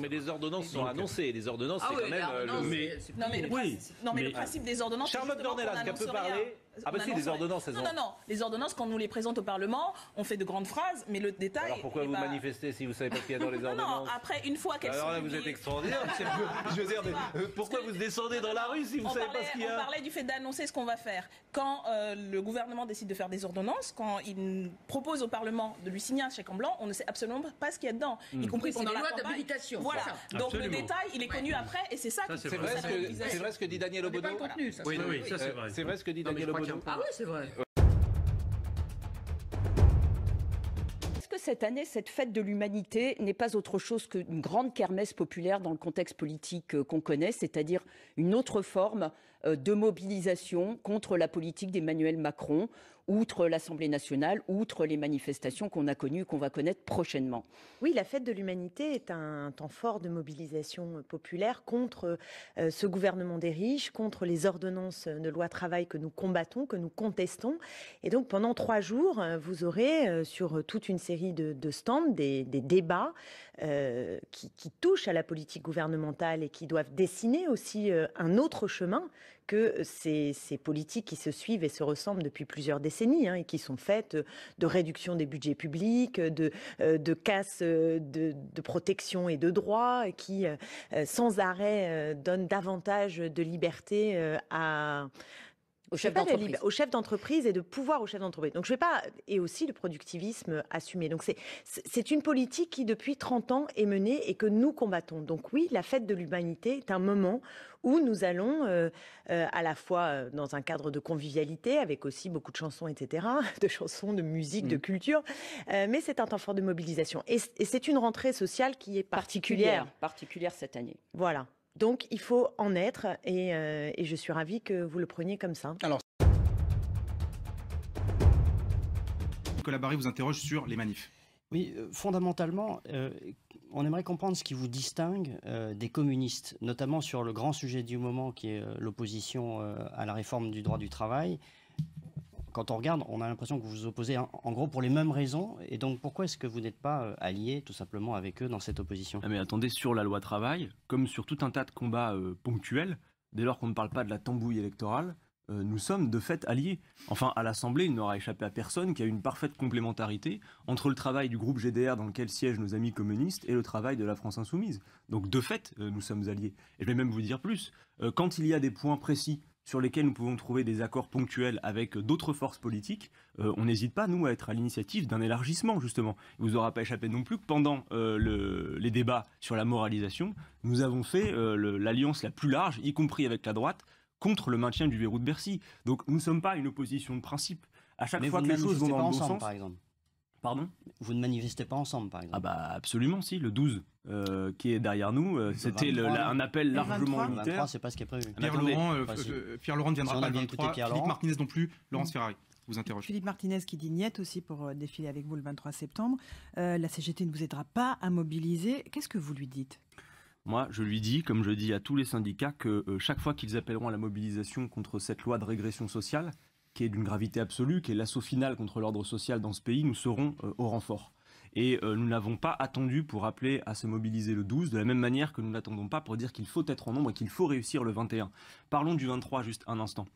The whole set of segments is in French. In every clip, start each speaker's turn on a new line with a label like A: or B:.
A: mais des ordonnances sont annoncées. Des ordonnances, ah c'est quand même. Euh, non, mais le, principe, non, mais le principe des ordonnances. Charlotte Dornelas, qui a peu parlé, ah bah si, les ordonnances, elles ont... non,
B: non. Les ordonnances, quand on nous les présente au Parlement, on fait de grandes phrases, mais le détail... Alors pourquoi vous manifestez si vous savez pas ce qu'il y a dans les ordonnances Non, après, une fois qu'elles bah sont... Alors là, vous êtes extraordinaire, Je veux dire, euh, pourquoi vous descendez dans la rue si vous savez pas ce qu'il y a On parlait du fait d'annoncer ce qu'on va faire. Quand euh, le gouvernement décide de faire des ordonnances, quand il propose au Parlement de lui signer un chèque en blanc, on ne sait absolument pas ce qu'il y a dedans, hmm. y compris pendant la loi d'habilitation. Voilà. Donc le détail, il est connu après, et c'est ça. c'est vrai. ce que dit Daniel Obono. C'est vrai ce que dit Daniel ah c'est vrai.
C: Est-ce que cette année, cette fête de l'humanité n'est pas autre chose qu'une grande kermesse populaire dans le contexte politique euh, qu'on connaît, c'est-à-dire une autre forme euh, de mobilisation contre la politique d'Emmanuel Macron, outre l'Assemblée nationale, outre
D: les manifestations qu'on a connues, qu'on va connaître prochainement. Oui, la fête de l'humanité est un temps fort de mobilisation euh, populaire contre euh, euh, ce gouvernement des riches, contre les ordonnances de loi travail que nous combattons, que nous contestons. Et donc pendant trois jours, vous aurez sur toute une série de, stands des, débats qui, touchent à la politique gouvernementale et qui doivent dessiner aussi un autre chemin que ces, politiques qui se suivent et se ressemblent depuis plusieurs décennies hein, et qui sont faites de réduction des budgets publics, de, de casse de, de, protection et de droits, qui euh, sans arrêt donnent davantage de liberté à au chef d'entreprise. Au chef d'entreprise et de pouvoir au chef d'entreprise. Donc je vais pas et aussi le productivisme assumé. Donc c'est une politique qui depuis 30 ans est menée et que nous combattons. Donc oui, la fête de l'humanité est un moment où nous allons euh, euh, à la fois euh, dans un cadre de convivialité avec aussi beaucoup de chansons, etc., de chansons, de musique, de mm. culture, mais c'est un temps fort de mobilisation et, c'est une rentrée sociale qui est particulière
C: particulière cette année.
D: Voilà. Donc il faut en être et, euh, je suis ravi que
E: vous le preniez comme ça. Alors,
F: Nicolas Barry vous interroge sur les manifs.
E: Oui, euh, fondamentalement, euh, on aimerait comprendre ce qui vous distingue des communistes, notamment sur le grand sujet du moment qui est l'opposition à la réforme du droit du travail quand on regarde, on a l'impression que vous vous opposez en, gros pour les mêmes raisons. Et donc pourquoi est-ce que vous n'êtes pas euh, allié tout simplement avec eux dans cette opposition ah, Mais attendez, sur la loi travail, comme sur tout un tas de combats euh, ponctuels, dès lors qu'on ne parle pas de la tambouille
G: électorale, euh, nous sommes de fait alliés. Enfin, à l'Assemblée, il n'aura échappé à personne qu'il y a une parfaite complémentarité entre le travail du groupe GDR dans lequel siègent nos amis communistes et le travail de la France insoumise. Donc, de fait, nous sommes alliés. Et je vais même vous dire plus. quand il y a des points précis sur lesquels nous pouvons trouver des accords ponctuels avec d'autres forces politiques, euh, on n'hésite pas, nous, à être à l'initiative d'un élargissement, justement. Il vous aura pas échappé non plus que pendant euh, les débats sur la moralisation, nous avons fait euh, l'alliance la plus large, y compris avec la droite, contre le maintien du verrou de Bercy. Donc nous ne sommes pas une opposition de principe. À chaque fois que les choses vont le ensemble, Par exemple. Vous ne
E: manifestez pas ensemble, par ah exemple Ah bah absolument, si, le 12.
G: Euh, qui est derrière nous, euh, c'était un appel largement unitaire.
E: pas ce qui est prévu. Pierre
H: Laurent, ne viendra
F: pas Philippe Martinez non plus, Laurence Ferrari. Vous interroge.
H: Philippe Martinez qui dit niette aussi pour euh, défiler avec vous le 23 septembre. la CGT ne vous aidera pas à mobiliser. Qu'est-ce que vous lui dites
G: moi, je lui dis, comme je dis à tous les syndicats, que chaque fois qu'ils appelleront à la mobilisation contre cette loi de régression sociale, qui est d'une gravité absolue, qui est l'assaut final contre l'ordre social dans ce pays, nous serons euh, au renfort. Et euh, nous n'avons pas attendu pour appeler à se mobiliser le 12, de la même manière que nous n'attendons pas pour dire qu'il faut être en nombre et qu'il faut réussir le 21. Parlons du 23 juste un instant.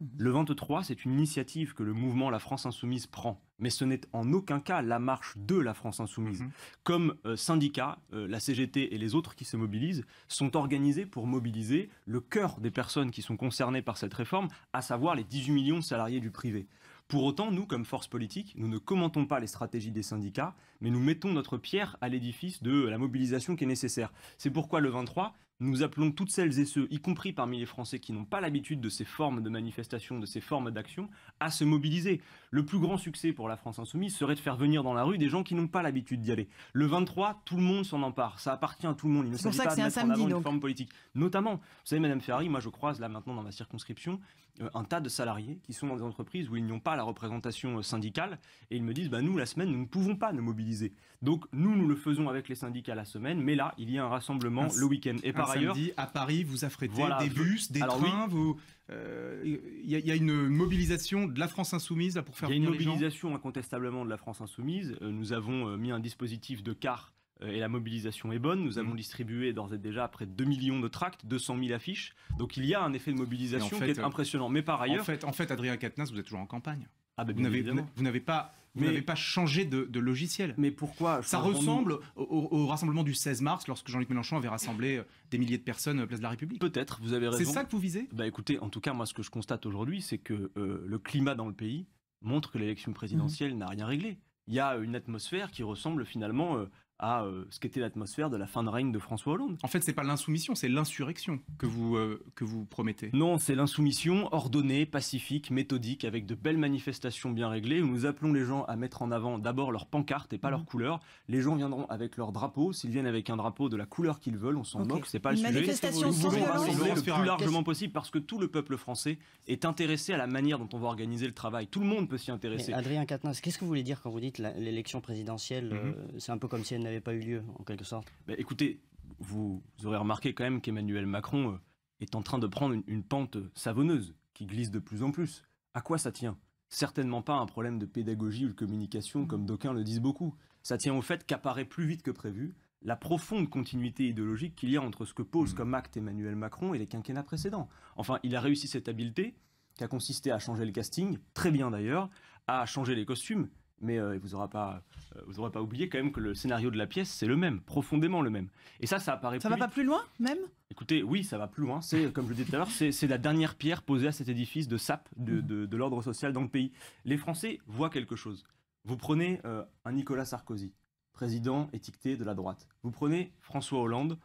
G: Mhm. Le 23, c'est une initiative que le mouvement La France Insoumise prend, mais ce n'est en aucun cas la marche de la France Insoumise. Mhm. Comme euh, syndicats, euh, la CGT et les autres qui se mobilisent sont organisés pour mobiliser le cœur des personnes qui sont concernées par cette réforme, à savoir les 18 millions de salariés du privé. Pour autant, nous, comme force politique, nous ne commentons pas les stratégies des syndicats, mais nous mettons notre pierre à l'édifice de la mobilisation qui est nécessaire. C'est pourquoi le 23, nous appelons toutes celles et ceux, y compris parmi les Français qui n'ont pas l'habitude de ces formes de manifestation, de ces formes d'action, à se mobiliser le plus grand succès pour la France insoumise serait de faire venir dans la rue des gens qui n'ont pas l'habitude d'y aller. Le 23, tout le monde s'en empare. Ça appartient à tout le monde. Il ne s'agit pas de mettre forme politique. Notamment, vous savez, Madame Ferrari, moi je croise là maintenant dans ma circonscription euh, un tas de salariés qui sont dans des entreprises où ils n'ont pas la représentation euh, syndicale et ils me disent, bah, nous, la semaine, nous ne pouvons pas nous mobiliser. Donc nous, nous le faisons avec les syndicats la semaine, mais là, il y a un rassemblement le week-end. Et par ailleurs,
F: à Paris, vous affrétez des bus, des trains, vous euh, il y, a une mobilisation de la France insoumise là, pour faire. Il y a une mobilisation
G: incontestablement de la France insoumise. Euh, nous avons euh, mis un dispositif de car et la mobilisation est bonne. Nous avons mhm. distribué d'ores et déjà près de 2 millions de tracts, 200 000 affiches. Donc il y a un effet de mobilisation qui est impressionnant. Mais par ailleurs. En fait,
F: en fait Adrien Quatennens, vous êtes toujours en campagne. Ah, bah, vous n'avez
G: pas vous n'avez pas
F: changé de, logiciel. Mais pourquoi Ça ressemble au, rassemblement du 16 mars, lorsque Jean-Luc Mélenchon avait rassemblé euh, des milliers de personnes à euh, Place de la République. Peut-être, vous avez raison. C'est ça que
G: vous visez Bah écoutez, en tout cas, moi, ce que je constate aujourd'hui, c'est que euh, le climat dans le pays montre que l'élection présidentielle mmh. n'a rien réglé. Il y a une atmosphère qui ressemble finalement à euh, ce qu'était l'atmosphère de la fin de règne de François Hollande. En fait, c'est pas l'insoumission, c'est l'insurrection que vous euh, que vous promettez. Non, c'est l'insoumission ordonnée, pacifique, méthodique, avec de belles manifestations bien réglées. Où nous appelons les gens à mettre en avant d'abord leur pancarte et pas leur mhm. couleur. Les gens viendront avec leur drapeau. S'ils viennent avec un drapeau de la couleur qu'ils veulent, on s'en moque. moque, c'est pas le sujet. Manifestation sans le plus largement possible parce que tout le peuple français est intéressé à la manière dont on va organiser le travail. Tout le monde peut s'y intéresser. Adrien
E: Quatennens, qu'est-ce que vous voulez dire quand vous dites l'élection présidentielle mhm. euh, C'est un peu comme si n'avait pas eu lieu, en quelque sorte. Bah, écoutez,
G: vous, aurez remarqué quand même qu'Emmanuel Macron euh, est en train de prendre une,
E: pente savonneuse
G: qui glisse de plus en plus. À quoi ça tient Certainement pas un problème de pédagogie ou de communication, comme d'aucuns le disent beaucoup. Ça tient au fait qu'apparaît plus vite que prévu la profonde continuité idéologique qu'il y a entre ce que pose comme acte Emmanuel Macron et les quinquennats précédents. Enfin, il a réussi cette habileté qui a consisté à changer le casting, très bien d'ailleurs, à changer les costumes, mais euh, vous n'aurez pas, euh, pas oublié quand même que le scénario de la pièce, c'est le même, profondément le même. Et ça, ça apparaît. Ça va pas plus loin, même Écoutez, oui, ça va plus loin. C'est comme je le disais tout à l'heure, c'est la dernière pierre posée à cet édifice de sap de, l'ordre social dans le pays. Les Français voient quelque chose. Vous prenez euh, un Nicolas Sarkozy, président étiqueté de la droite. Vous prenez François Hollande,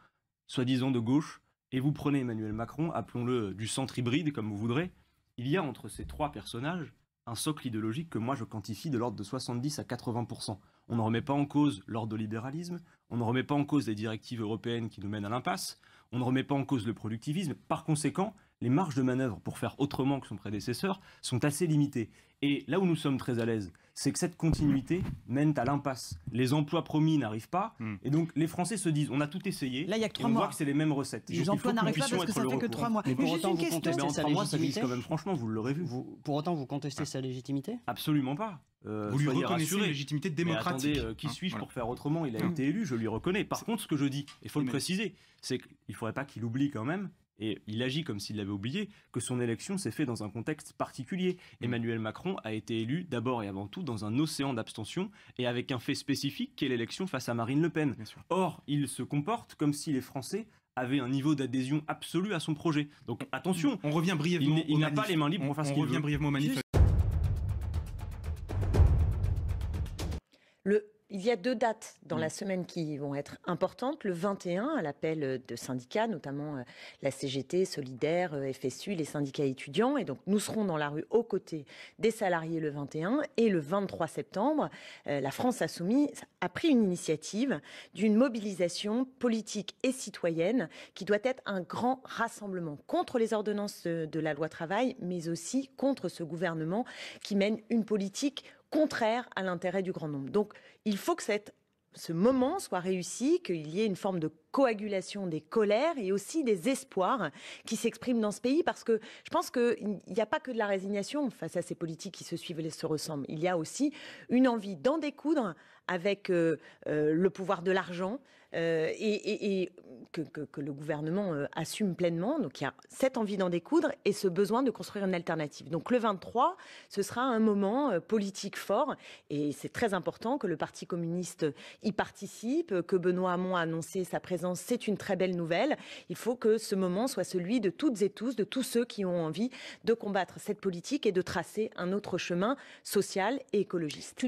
G: soi-disant de gauche, et vous prenez Emmanuel Macron, appelons-le du centre hybride comme vous voudrez. Il y a entre ces trois personnages un socle idéologique que moi je quantifie de l'ordre de 70 à 80%. On ne remet pas en cause libéralisme, on ne remet pas en cause les directives européennes qui nous mènent à l'impasse, on ne remet pas en cause le productivisme. Par conséquent, les marges de manœuvre pour faire autrement que son prédécesseur sont assez limitées. Et là où nous sommes très à l'aise, c'est que cette continuité mène à l'impasse. Les emplois promis n'arrivent pas, hmm. et donc les Français se disent on a tout essayé. Là, il y a que trois mois. On voit que c'est les mêmes recettes. Les emplois n'arrivent pas parce que ça fait que trois mois. Mais pour autant, vous contestez sa légitimité.
E: franchement, vous l'aurez vu. pour autant, vous contestez sa légitimité Absolument pas.
G: Euh, vous lui reconnaissez la légitimité démocratique. Euh, qui ah, suis-je pour faire autrement Il a hmm. été élu, je lui reconnais. Par contre, ce que je dis, et il faut le préciser, c'est qu'il ne faudrait pas qu'il oublie quand même et il agit comme s'il l'avait oublié, que son élection s'est faite dans un contexte particulier. Mm. Emmanuel Macron a été élu d'abord et avant tout dans un océan d'abstention et avec un fait spécifique qui est l'élection face à Marine Le Pen. Or, il se comporte comme si les Français avaient un niveau d'adhésion absolu à son projet. Donc attention, on revient brièvement. Il, n'a pas les mains libres pour faire ce qu'il veut. brièvement au manif.
D: Le il y a deux dates dans la mm. semaine qui vont être importantes. Le 21, à l'appel euh, de syndicats, notamment euh, la CGT, Solidaire, euh, FSU, les syndicats étudiants. Et donc, nous serons dans la rue aux côtés des salariés le 21. Et le 23 septembre, la France soumis a pris une initiative d'une mobilisation politique et citoyenne qui doit être un grand rassemblement contre les ordonnances de la loi travail, mais aussi contre ce gouvernement qui mène une politique contraire à l'intérêt du grand nombre. Donc il faut que ce moment soit réussi, qu'il y ait une forme de coagulation des colères et aussi des espoirs qui s'expriment dans ce pays, parce que je pense qu'il n'y a pas que de la résignation face à ces politiques qui se suivent et se ressemblent. Il y a aussi une envie d'en découdre avec euh, euh, le pouvoir de l'argent euh, et que, le gouvernement euh, assume pleinement. Donc il y a cette envie d'en découdre et ce besoin de construire une alternative. Donc le 23, ce sera un moment euh, politique fort et c'est très important que le Parti communiste y participe, que Benoît Hamon a annoncé sa présence, c'est une très belle nouvelle. Il faut que ce moment soit celui de toutes et tous, de tous ceux qui ont envie de combattre cette politique et de tracer un autre chemin social et écologiste.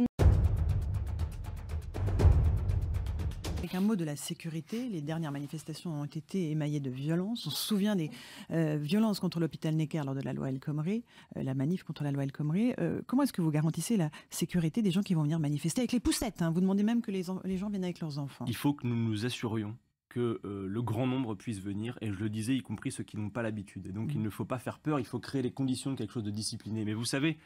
D: avec un mot de
H: la sécurité. Les dernières manifestations ont été émaillées de violences. On se souvient des euh, violences contre l'hôpital Necker lors de la loi El Khomri, euh, la manif contre la loi El Khomri. Euh, comment est-ce que vous garantissez la sécurité des gens qui vont venir manifester avec les poussettes hein? Vous demandez même que les, gens viennent avec leurs enfants.
G: Il faut que nous nous assurions que le grand nombre puisse venir, et je le disais, y compris ceux qui n'ont pas l'habitude. Et donc il ne faut pas faire peur, il faut créer les conditions de quelque chose de discipliné. Mais vous savez,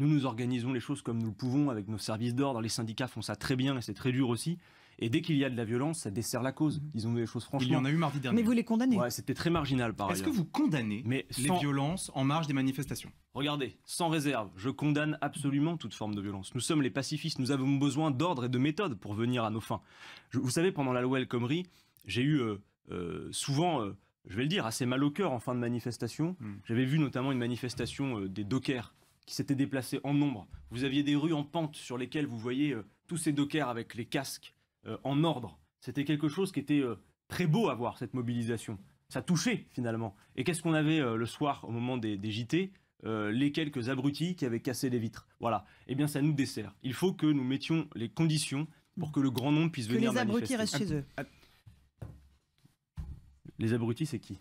G: nous nous organisons les choses comme nous le pouvons avec nos services d'ordre, les syndicats font ça très bien et c'est très dur aussi. Et dès qu'il y a de la violence, ça dessert la cause. Mhm. Ils ont les choses franchement. Il y en a eu mardi dernier. Mais vous les condamnez C'était très marginal par Est-ce que vous condamnez les violences en marge des manifestations Regardez, sans réserve, je condamne absolument toute forme de violence. Nous sommes les pacifistes, nous avons besoin d'ordre et de méthode pour venir à nos fins. vous savez, pendant la loi El Khomri, j'ai eu euh, euh, souvent. Euh, je vais le dire, assez mal au cœur en fin de manifestation. Hmm. J'avais vu notamment une manifestation des dockers qui s'étaient déplacés en nombre. Vous aviez des rues en pente sur lesquelles vous voyez tous ces dockers avec les casques euh, en ordre. C'était quelque chose qui était euh, très beau à voir, cette mobilisation. Ça touchait finalement. Et qu'est-ce qu'on avait euh, le soir au moment des, JT les quelques abrutis qui avaient cassé les vitres. Voilà. Eh bien, ça nous dessert. Il faut que nous mettions les conditions pour que le grand nombre puisse que venir les abrutis restent chez eux. Ah, ah. Les abrutis, c'est qui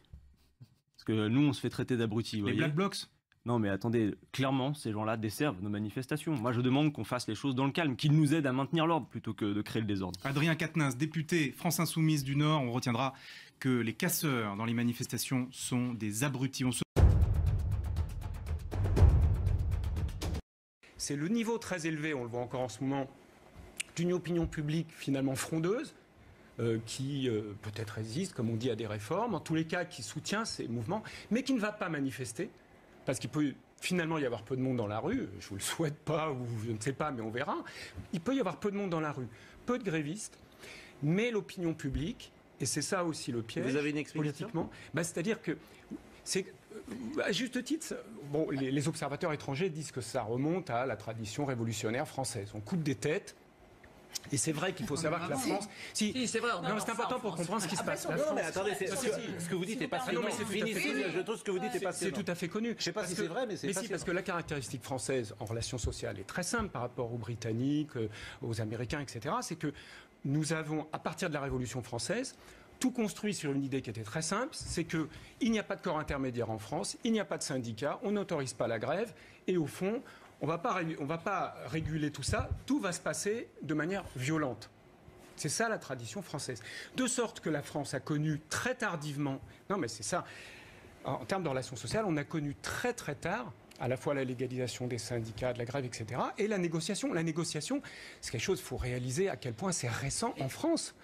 G: Parce que nous, on se fait traiter d'abrutis. Les voyez Black Blocs non, mais attendez, clairement, ces gens-là desservent nos manifestations. Moi, je demande qu'on fasse les choses dans le calme, qu'ils nous aident à maintenir l'ordre plutôt que de créer le désordre.
F: Adrien Quatennens, député France Insoumise du Nord, on retiendra que les casseurs dans les manifestations sont des abrutis.
A: C'est le niveau très élevé, on le voit encore en ce moment, d'une opinion publique finalement frondeuse, euh, qui euh, peut-être résiste, comme on dit, à des réformes, en tous les cas qui soutient ces mouvements, mais qui ne va pas manifester, parce qu'il peut finalement y avoir peu de monde dans la rue, je vous le souhaite pas ou je ne sais pas, mais on verra, il peut y avoir peu de monde dans la rue, peu de grévistes, mais l'opinion publique, et c'est ça aussi le piège politiquement, bah, c'est-à-dire que c'est à juste titre, bon, les, observateurs étrangers disent que ça remonte à la tradition révolutionnaire française. On coupe des têtes et c'est vrai qu'il faut ah, savoir bah que la France. Si, c'est vrai. non, c'est important pour comprendre ce qui se ah, bah, passe. Non, mais attendez, ce que vous dites est pas... Je trouve C'est tout à fait connu. Je ne sais pas si c'est vrai, mais c'est Mais si, parce que la caractéristique française en relations sociales est très simple par rapport aux Britanniques, euh, aux Américains, etc. C'est que nous avons, à partir de la Révolution française, tout construit sur une idée qui était très simple, c'est que il n'y a pas de corps intermédiaire en France, il n'y a pas de syndicat, on n'autorise pas la grève, et au fond, on va pas, va pas réguler tout ça. Tout va se passer de manière violente. C'est ça la tradition française. De sorte que la France a connu très tardivement. Non, mais c'est ça. En termes de relations sociales, on a connu très très tard à la fois la légalisation des syndicats, de la grève, etc. Et la négociation. La négociation, c'est quelque chose, il faut réaliser à quel point c'est récent en France.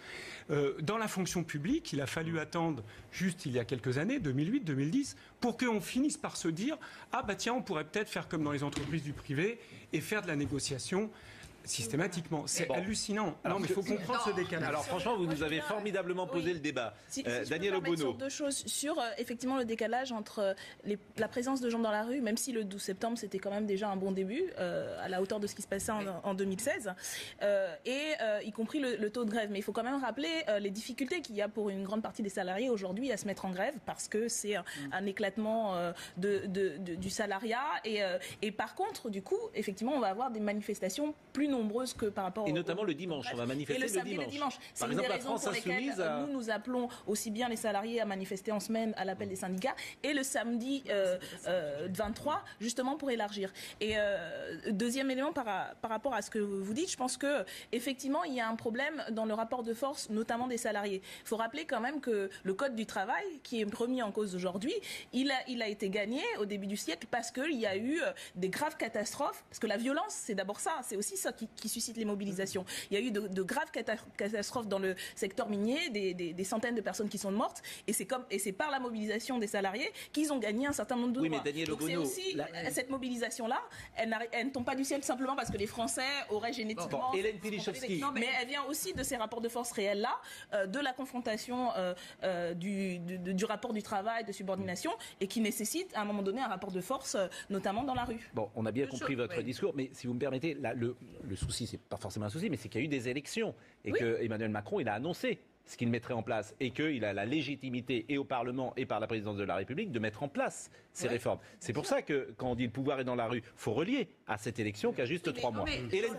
A: Euh, dans la fonction publique, il a fallu attendre juste il y a quelques années, 2008-2010, pour qu'on finisse par se dire, ah bah tiens, on pourrait peut-être faire comme dans les entreprises du privé et faire de la négociation Systématiquement. C'est hallucinant. non, mais il faut comprendre ce décalage. Alors, franchement, vous nous avez formidablement posé le débat.
B: euh, Daniel Obono. deux choses. Sur, euh, effectivement, le décalage entre euh, la présence de gens dans la rue, même si le 12 septembre, c'était quand même déjà un bon début, euh, à la hauteur de ce qui se passait en, 2016, et y compris le, taux de grève. Mais il faut quand même rappeler les difficultés qu'il y a pour une grande partie des salariés aujourd'hui à se mettre en grève, parce que c'est un, mm. éclatement du salariat. Et, et par contre, du coup, effectivement, on va avoir des manifestations plus nombreuses nombreuses que par rapport. Et notamment le dimanche, on va manifester le, dimanche. Et le dimanche. C'est des raisons pour lesquelles à... nous nous appelons aussi bien les salariés à manifester en semaine à l'appel des syndicats et le samedi 23 euh, euh, justement pour élargir. Et euh, deuxième élément par, par rapport à ce que vous dites, je pense que effectivement il y a un problème dans le rapport de force, notamment des salariés. Il faut rappeler quand même que le code du travail qui est remis en cause aujourd'hui, il a, il a été gagné au début du siècle parce que il y a eu des graves catastrophes, parce que la violence c'est d'abord ça, c'est aussi ça qui qui, suscite suscitent les mobilisations. Il y a eu de, graves catastrophes dans le secteur minier, des, centaines de personnes qui sont mortes, et c'est comme et c'est par la mobilisation des salariés qu'ils ont gagné un certain nombre de oui, Mais Daniel Donc euh, cette mobilisation-là, elle, elle, ne tombe pas du ciel simplement parce que les Français auraient génétiquement. Bon, mais... elle vient aussi de ces rapports de force réels là, euh, de la confrontation euh, du, du, rapport du travail, de subordination, et qui nécessite à un moment donné un rapport de force, notamment dans la rue.
A: Bon, on a bien compris votre discours, mais si vous me permettez, là, le le souci, c'est pas forcément un souci, mais c'est qu'il y a eu des élections et que Emmanuel Macron, il a annoncé ce qu'il mettrait en place et qu'il a la légitimité et au Parlement et par la présidence de la République de mettre en place ces réformes. C'est pour ça que quand on dit le pouvoir est dans la rue, faut relier à cette élection qui a juste trois mois. Hélène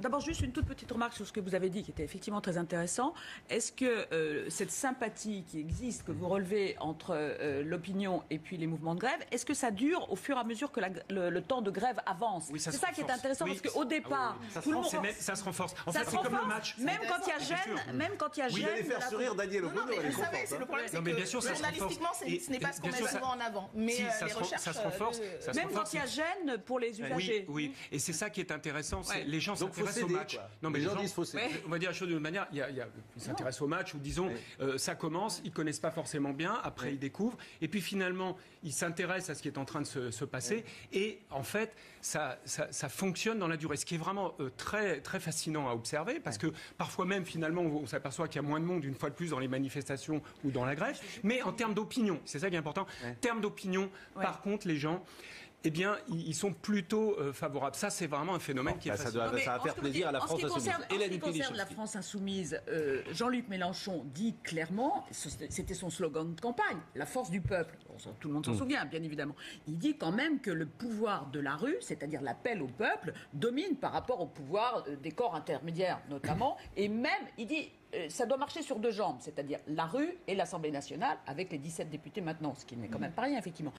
G: D'abord
C: juste une toute petite remarque sur ce que vous avez dit qui était effectivement très intéressant. Est-ce que euh, cette sympathie qui existe, que vous relevez entre euh, l'opinion et puis les mouvements de grève, est-ce que ça dure au fur et à mesure que le, temps de grève avance C'est ça, qui est intéressant parce qu'au départ, ah ça,
B: tout se le monde...
A: ça se renforce. c'est comme match. Même quand il y a gêne, même quand il y a oui gêne. allez faire sourire Daniel Obono. Non, mais vous savez, c'est le problème, c'est que journalistiquement, ce n'est pas ce qu'on met souvent en avant. Mais euh, les recherches... Ça se euh, renforce. Même quand il y a
B: gêne pour les usagers.
A: Oui, et c'est ça qui est intéressant. Les gens s'intéressent au match. Non, mais les gens disent On va dire la chose d'une manière. Ils s'intéressent au match ou disons, euh, ça commence, ils connaissent pas forcément bien, après ils découvrent. Et puis finalement, ils s'intéressent à ce qui est en train de se passer. Et en fait, ça fonctionne dans la durée. Ce qui est vraiment très fascinant à observer parce que parfois même, finalement, on s'aperçoit qu'il y a il y a moins de monde, une fois de plus, dans les manifestations ou dans la grève. Mais en termes d'opinion, c'est ça qui est important. En termes d'opinion, par contre, les gens, eh bien, ils sont plutôt euh, favorables. Ça, c'est vraiment un phénomène qui est bah, ça, faire plaisir à la
C: France insoumise. en ce la France insoumise, euh, Jean-Luc Mélenchon dit clairement, c'était son slogan de campagne, la force du peuple. tout le monde s'en hmm. souvient, bien évidemment. Il dit quand même que le pouvoir de la rue, c'est-à-dire l'appel au peuple, domine par rapport au pouvoir euh, des corps intermédiaires, notamment. et même, il dit, ça doit marcher sur deux jambes, c'est-à-dire la rue et l'Assemblée nationale, avec les 17 députés maintenant, ce qui n'est quand même pas rien, effectivement.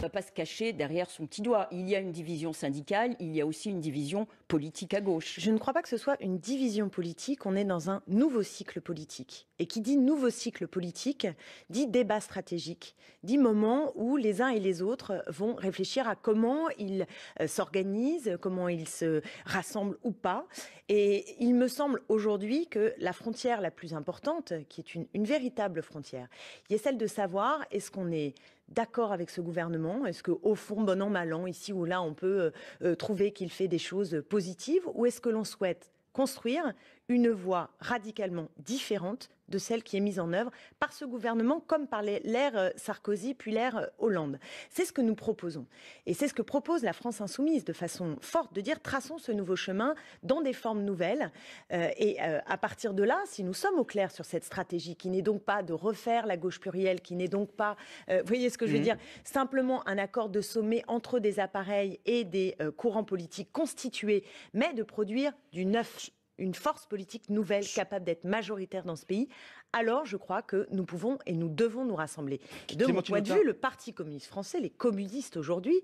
C: ne va pas se cacher derrière son petit doigt. Il y a une division syndicale,
D: il y a aussi une division politique à gauche. Je ne crois pas que ce soit une division politique. On est dans un nouveau cycle politique. Et qui dit nouveau cycle politique dit débat stratégique, dit moment où les uns et les autres vont réfléchir à comment ils euh, s'organisent, comment ils se rassemblent ou pas. Et il me semble aujourd'hui que la frontière la plus importante, qui est une, véritable frontière, est celle de savoir est-ce qu'on est d'accord avec ce gouvernement Est-ce qu'au fond, bon an, mal an, ici ou là, on peut euh, euh, trouver qu'il fait des choses positives Ou est-ce que l'on souhaite construire une voie radicalement différente de celle qui est mise en œuvre par ce gouvernement, comme par l'ère euh, Sarkozy puis l'ère euh, Hollande. C'est ce que nous proposons. Et c'est ce que propose la France insoumise de façon forte, de dire traçons ce nouveau chemin dans des formes nouvelles. Euh, et à partir de là, si nous sommes au clair sur cette stratégie, qui n'est donc pas de refaire la gauche plurielle, qui n'est donc pas, vous voyez ce que je veux mmh. dire, simplement un accord de sommet entre des appareils et des courants politiques constitués, mais de produire du neuf une force politique nouvelle capable d'être majoritaire dans ce pays, alors je crois que nous pouvons et nous devons nous rassembler. De mon point de vue, le Parti communiste français, les communistes aujourd'hui,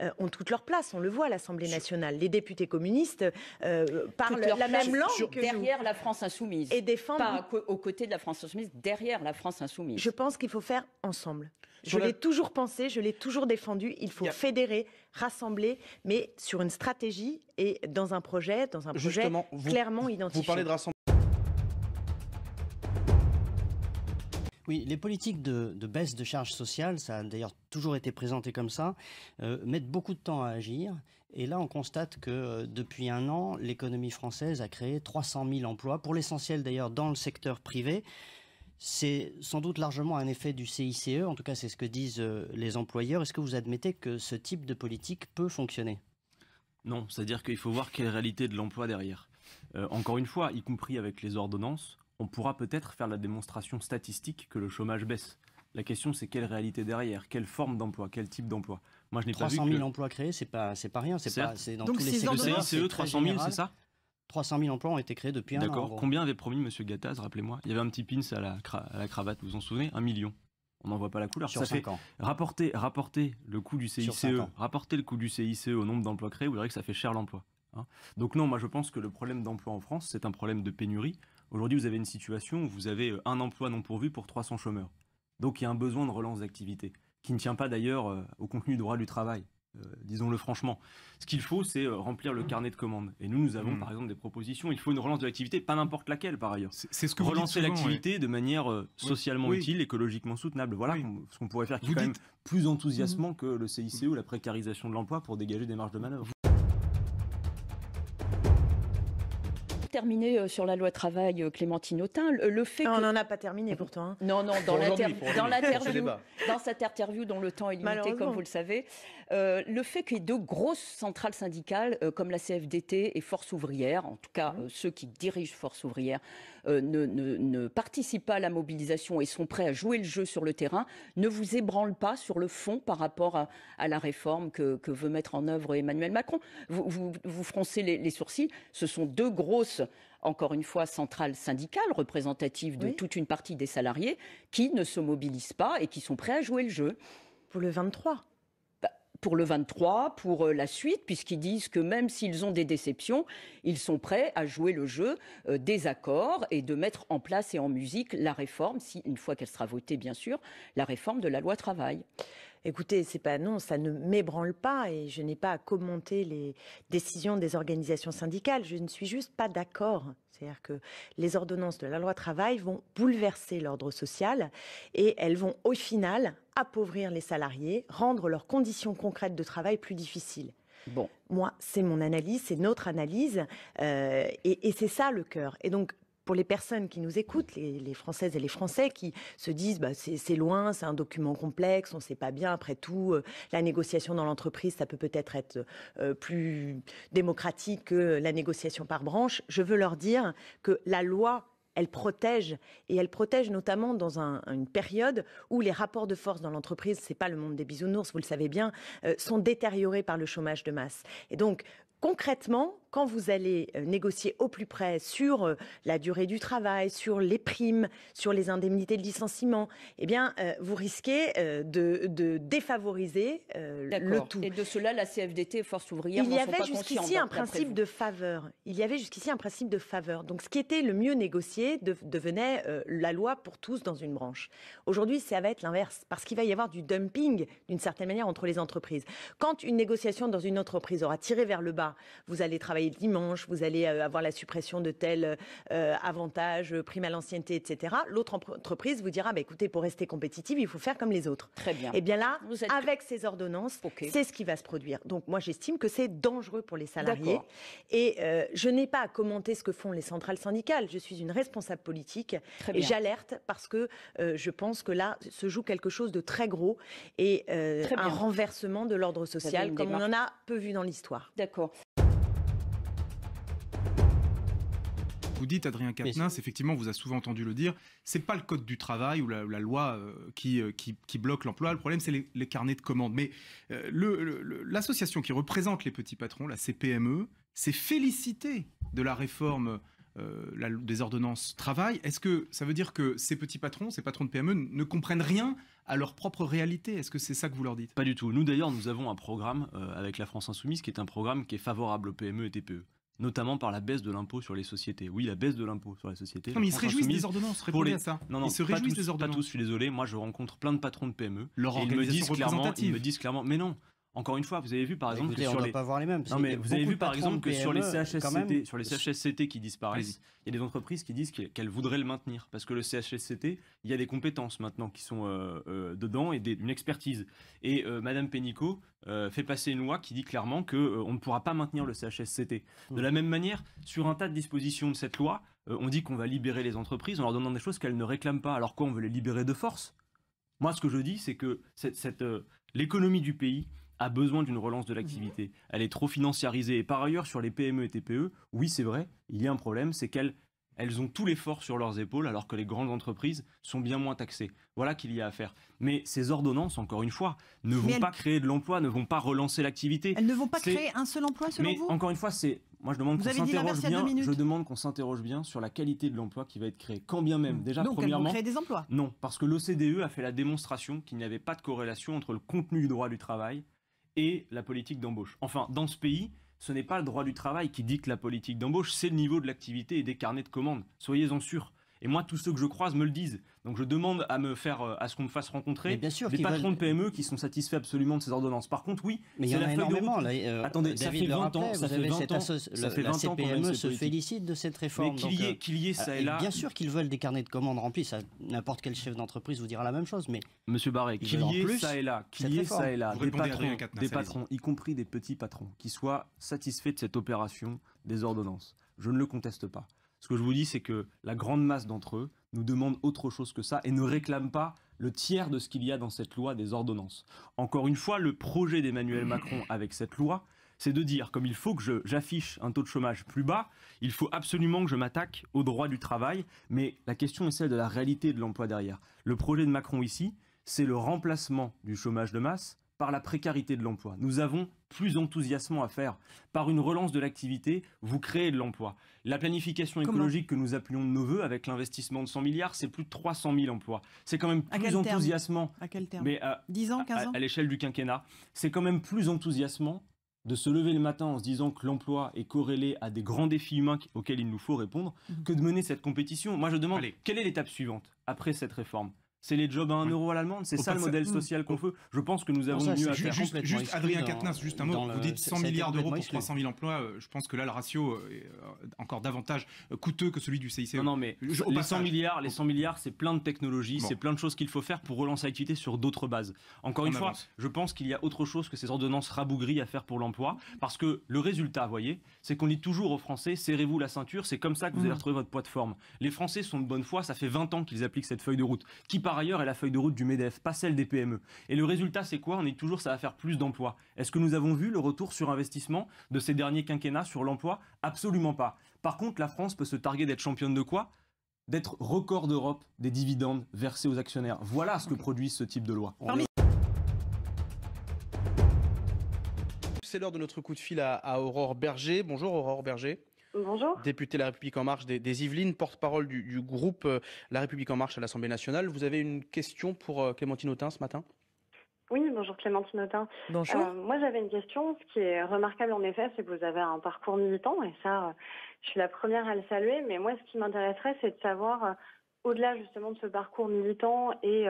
D: euh, ont toute leur place. On le voit à l'Assemblée nationale. Les députés communistes euh, parlent la même langue que derrière la France insoumise et défendent pas aux côtés de la France insoumise, derrière la France insoumise. Je pense qu'il faut faire ensemble. Je l'ai toujours pensé, je l'ai toujours défendu. Il faut fédérer, rassembler, mais sur une stratégie et dans un projet, dans un projet clairement identifié. Vous parlez de rassemblement.
E: Oui, les politiques de, baisse de charges sociales, ça a d'ailleurs toujours été présenté comme ça, euh, mettent beaucoup de temps à agir. Et là, on constate que euh, depuis un an, l'économie française a créé 300 000 emplois, pour l'essentiel d'ailleurs dans le secteur privé. C'est sans doute largement un effet du CICE, en tout cas c'est ce que disent euh, les employeurs. Est-ce que vous admettez que ce type de politique peut fonctionner
G: Non, c'est-à-dire qu'il faut voir quelle réalité de l'emploi derrière. Euh, encore une fois, y compris avec les ordonnances, on pourra peut-être faire la démonstration statistique que le chômage baisse. La question, c'est quelle
E: réalité derrière, quelle forme d'emploi, quel type d'emploi. Moi, je n'ai 300 000 emplois créés, c'est pas, c'est pas rien, c'est pas, c'est dans Donc tous les secteurs. Le CICE, 300 000, c'est ça 300 000 emplois ont été créés depuis un an. D'accord. Combien avait promis
G: M. Gattaz, rappelez-moi Il y avait un petit pins à la, cravate, vous vous en souvenez Un million. On n'en voit pas la couleur. Sur ça fait Rapporter, le coût du e, CICE, le coût du CICE au nombre d'emplois créés, vous verrez que ça fait cher l'emploi. Hein. Donc non, moi je pense que le problème d'emploi en France, c'est un problème de pénurie. Aujourd'hui, vous avez une situation où vous avez euh, un emploi non pourvu pour 300 chômeurs. Donc il y a un besoin de relance d'activité, qui ne tient pas d'ailleurs euh, au contenu du droit du travail. Euh, disons-le franchement. Ce qu'il faut, c'est euh, remplir le carnet de commandes. Et nous, nous avons hmm. par exemple des propositions. Il faut une relance de l'activité, pas n'importe laquelle par ailleurs. C'est ce que relancer l'activité de manière euh, socialement utile, écologiquement soutenable. Voilà ce qu'on pourrait faire, qui est quand même plus enthousiasmant hmm. que le CICE ou la précarisation de l'emploi pour dégager des marges de manœuvre.
C: Terminé sur la loi travail, Clémentine Autain. Le fait ah, que... on n'en a pas terminé pourtant. Hein. Non, non, dans, dans, dans, cette interview dont le temps est limité, comme vous le savez, euh, le fait que deux grosses centrales syndicales euh, comme la CFDT et Force ouvrière, en tout cas mmh. euh, ceux qui dirigent Force ouvrière, ne, participent pas à la mobilisation et sont prêts à jouer le jeu sur le terrain, ne vous ébranle pas sur le fond par rapport à, la réforme que, veut mettre en œuvre Emmanuel Macron. Vous, froncez les, sourcils, ce sont deux grosses encore une fois, centrales syndicales représentatives de toute une partie des salariés qui ne se mobilisent pas et qui sont prêts à jouer le jeu. Pour le 23 pour le 23, pour euh, la suite, puisqu'ils disent que même s'ils ont des déceptions, ils sont prêts à jouer le jeu euh, des accords et de mettre en place et en musique la réforme, si, une fois qu'elle sera votée bien sûr, la réforme de la loi
D: travail. Écoutez, c'est pas non, ça ne m'ébranle pas et je n'ai pas à commenter les décisions des organisations syndicales. Je ne suis juste pas d'accord. C'est-à-dire que les ordonnances de la loi travail vont bouleverser l'ordre social et elles vont au final appauvrir les salariés, rendre leurs conditions concrètes de travail plus difficiles. Bon. Moi, c'est mon analyse, c'est notre analyse, euh, et, et c'est ça le cœur. Et donc, pour les personnes qui nous écoutent, les, Françaises et les Français qui se disent bah, c'est loin, c'est un document complexe, on ne sait pas bien. Après tout, euh, la négociation dans l'entreprise, ça peut peut-être être, euh, plus démocratique que la négociation par branche. Je veux leur dire que la loi elle protège et elle protège notamment dans une période où les rapports de force dans l'entreprise, c'est pas le monde des bisounours, vous le savez bien, euh, sont détériorés par le chômage de masse. Et donc concrètement, quand vous allez euh, négocier au plus près sur euh, la durée du travail, sur les primes, sur les indemnités de licenciement, eh bien, euh, vous risquez de, défavoriser le tout. Et de cela, la CFDT Force ouvrière Il y avait jusqu'ici un principe de faveur. Il y avait jusqu'ici un principe de faveur. Donc, ce qui était le mieux négocié devenait la loi pour tous dans une branche. Aujourd'hui, ça va être l'inverse, parce qu'il va y avoir du dumping, d'une certaine manière, entre les entreprises. Quand une négociation dans une entreprise aura tiré vers le bas, vous allez travailler et dimanche, vous allez euh, avoir la suppression de tels avantage, euh, avantages, euh, prime à l'ancienneté, etc. L'autre entreprise vous dira, bah, écoutez, pour rester compétitive, il faut faire comme les autres. Très bien. Et eh bien là, avec ces ordonnances, c'est ce qui va se produire. Donc moi, j'estime que c'est dangereux pour les salariés. Et je n'ai pas à commenter ce que font les centrales syndicales. Je suis une responsable politique et j'alerte parce que je pense que là se joue quelque chose de très gros et un renversement de l'ordre social comme on en a peu vu dans l'histoire. D'accord.
F: vous dites, Adrien Quatennens, effectivement, vous a souvent entendu le dire, c'est pas le code du travail ou la, loi euh, euh, qui, bloque l'emploi. Le problème, c'est les, carnets de commandes. Mais euh, l'association qui représente les petits patrons, la CPME, s'est félicitée de la réforme des ordonnances travail. Est-ce que ça veut dire que ces petits patrons, ces patrons de PME, ne comprennent rien à leur propre
G: réalité Est-ce que c'est ça que vous leur dites Pas du tout. Nous d'ailleurs, nous avons un programme avec la France Insoumise qui est un programme qui est favorable aux PME et TPE notamment par la baisse de l'impôt sur les sociétés. Oui, la baisse de l'impôt sur les sociétés. Non, mais ils se réjouissent des ordonnances, répondez à ça. Non, non, ils se réjouissent Pas tous, je suis désolé. Moi, je rencontre plein de patrons de PME. Leur ils me disent clairement, ils me disent clairement, mais non, encore une fois, vous avez vu par exemple que sur les... voir les mêmes. mais vous avez vu par exemple que sur les CHSCT, sur les CHSCT qui disparaissent, il y a des entreprises qui disent qu'elles voudraient le maintenir parce que le CHSCT, il y a des compétences maintenant qui sont euh, euh, dedans et une expertise. Et Mme euh, Madame Pénicaud fait passer une loi qui dit clairement que on ne pourra pas maintenir le CHSCT. De la même manière, sur un tas de dispositions de cette loi, on dit qu'on va libérer les entreprises en leur donnant des choses qu'elles ne réclament pas. Alors quoi, on veut les libérer de force Moi, ce que je dis, c'est que cette, cette l'économie du pays a besoin d'une relance de mhm. l'activité. Elle est trop financiarisée. Et par ailleurs, sur les PME et TPE, oui, c'est vrai, il y a un problème, c'est qu'elles elles ont tout l'effort sur leurs épaules alors que les grandes entreprises sont bien moins taxées. Voilà qu'il y a à faire. Mais ces ordonnances, encore une fois, ne vont pas créer de l'emploi, ne vont pas relancer l'activité. Elles ne vont pas créer
H: un seul emploi selon Mais vous Encore
G: une fois, c'est moi je demande qu'on s'interroge bien. Je demande qu'on s'interroge bien sur la qualité de l'emploi qui va être créé. Quand bien même, mm. déjà Donc, premièrement, elles créer des emplois. Non, parce que l'OCDE a fait la démonstration qu'il n'y avait pas de corrélation entre le contenu du droit du travail et la politique d'embauche. Enfin, dans ce pays, ce n'est pas le droit du travail qui dit que la politique d'embauche, c'est le niveau de l'activité et des carnets de commandes. Soyez-en sûrs. Et moi, tous ceux que je croise me le disent. Donc je demande à me faire, euh, à ce qu'on me fasse rencontrer des patrons de PME qui sont satisfaits absolument de ces ordonnances. Par contre, oui, mais il y en a énormément. Euh, Attendez, ça fait 20 ans, ça fait 20 ans, ça fait PME se félicite
E: de cette réforme. qu'il y, ait euh, ça ah, et là. Bien sûr qu'ils veulent des carnets de commandes remplis. n'importe quel chef d'entreprise vous dira la même chose. Mais Monsieur Barré, qu'il y ait ça et là, qu'il y ait ça et là, des patrons, y compris des petits
G: patrons, qui soient satisfaits de cette opération des ordonnances. Je ne le conteste pas. Ce que je vous dis, c'est que la grande masse d'entre eux nous demande autre chose que ça et ne réclame pas le tiers de ce qu'il y a dans cette loi des ordonnances. Encore une fois, le projet d'Emmanuel Macron avec cette loi, c'est de dire, comme il faut que j'affiche un taux de chômage plus bas, il faut absolument que je m'attaque au droit du travail, mais la question est celle de la réalité de l'emploi derrière. Le projet de Macron ici, c'est le remplacement du chômage de masse par la précarité de l'emploi. Nous avons plus d'enthousiasme à faire. Par une relance de l'activité, vous créez de l'emploi. La planification écologique que nous appuyons de nos voeux, avec l'investissement de 100 milliards, c'est plus de 300 000 emplois. C'est quand même plus enthousiasmant.
H: À terme mais
G: euh, à, 10 ans, 15 À, l'échelle du quinquennat. C'est quand même plus enthousiasmant de se lever le matin en se disant que l'emploi est corrélé à des grands défis humains auxquels il nous faut répondre, mhm. que de mener cette compétition. Moi, je demande, quelle est l'étape suivante après cette réforme c'est les jobs à 1 euro à l'allemande, c'est ça le modèle mm. social qu'on veut. Je pense que nous avons mieux à faire. Juste, Adrien Quatennens, juste un mot. Vous dites 100 milliards d'euros pour 300
F: 000 emplois. Euh, je pense que là, le ratio est euh, encore davantage euh, coûteux que celui du CICE. Non, mais les 100
G: milliards, les 100 milliards, c'est plein de technologies, c'est plein de choses qu'il faut faire pour relancer l'activité sur d'autres bases. Encore une fois, je pense qu'il y a autre chose que ces ordonnances rabougries à faire pour l'emploi, parce que le résultat, voyez, c'est qu'on dit toujours aux Français serrez-vous la ceinture. C'est comme ça que vous allez mhm. retrouver votre poids de forme. Les Français sont de bonne foi. Ça fait 20 ans qu'ils appliquent cette feuille de route par ailleurs est la feuille de route du MEDEF, pas celle des PME. Et le résultat, c'est quoi On est toujours, ça va faire plus d'emplois. Est-ce que nous avons vu le retour sur investissement de ces derniers quinquennats sur l'emploi Absolument pas. Par contre, la France peut se targuer d'être championne de quoi D'être record d'Europe des dividendes versés aux actionnaires. Voilà ce que produit ce type de loi.
I: c'est l'heure de notre coup de fil à Aurore Berger. Bonjour Aurore Berger. Bonjour. Député La République En Marche des, Yvelines, porte-parole du, groupe euh, La République En Marche à l'Assemblée nationale. Vous avez une question pour euh, Clémentine Autain ce matin
D: oui, bonjour Clémentine Autain. Bonjour. Euh, moi, j'avais une question. Ce qui est remarquable en effet, c'est que vous avez un parcours militant, et ça, je suis la première à le saluer. Mais moi, ce qui m'intéresserait, c'est de savoir, au-delà justement de ce parcours militant et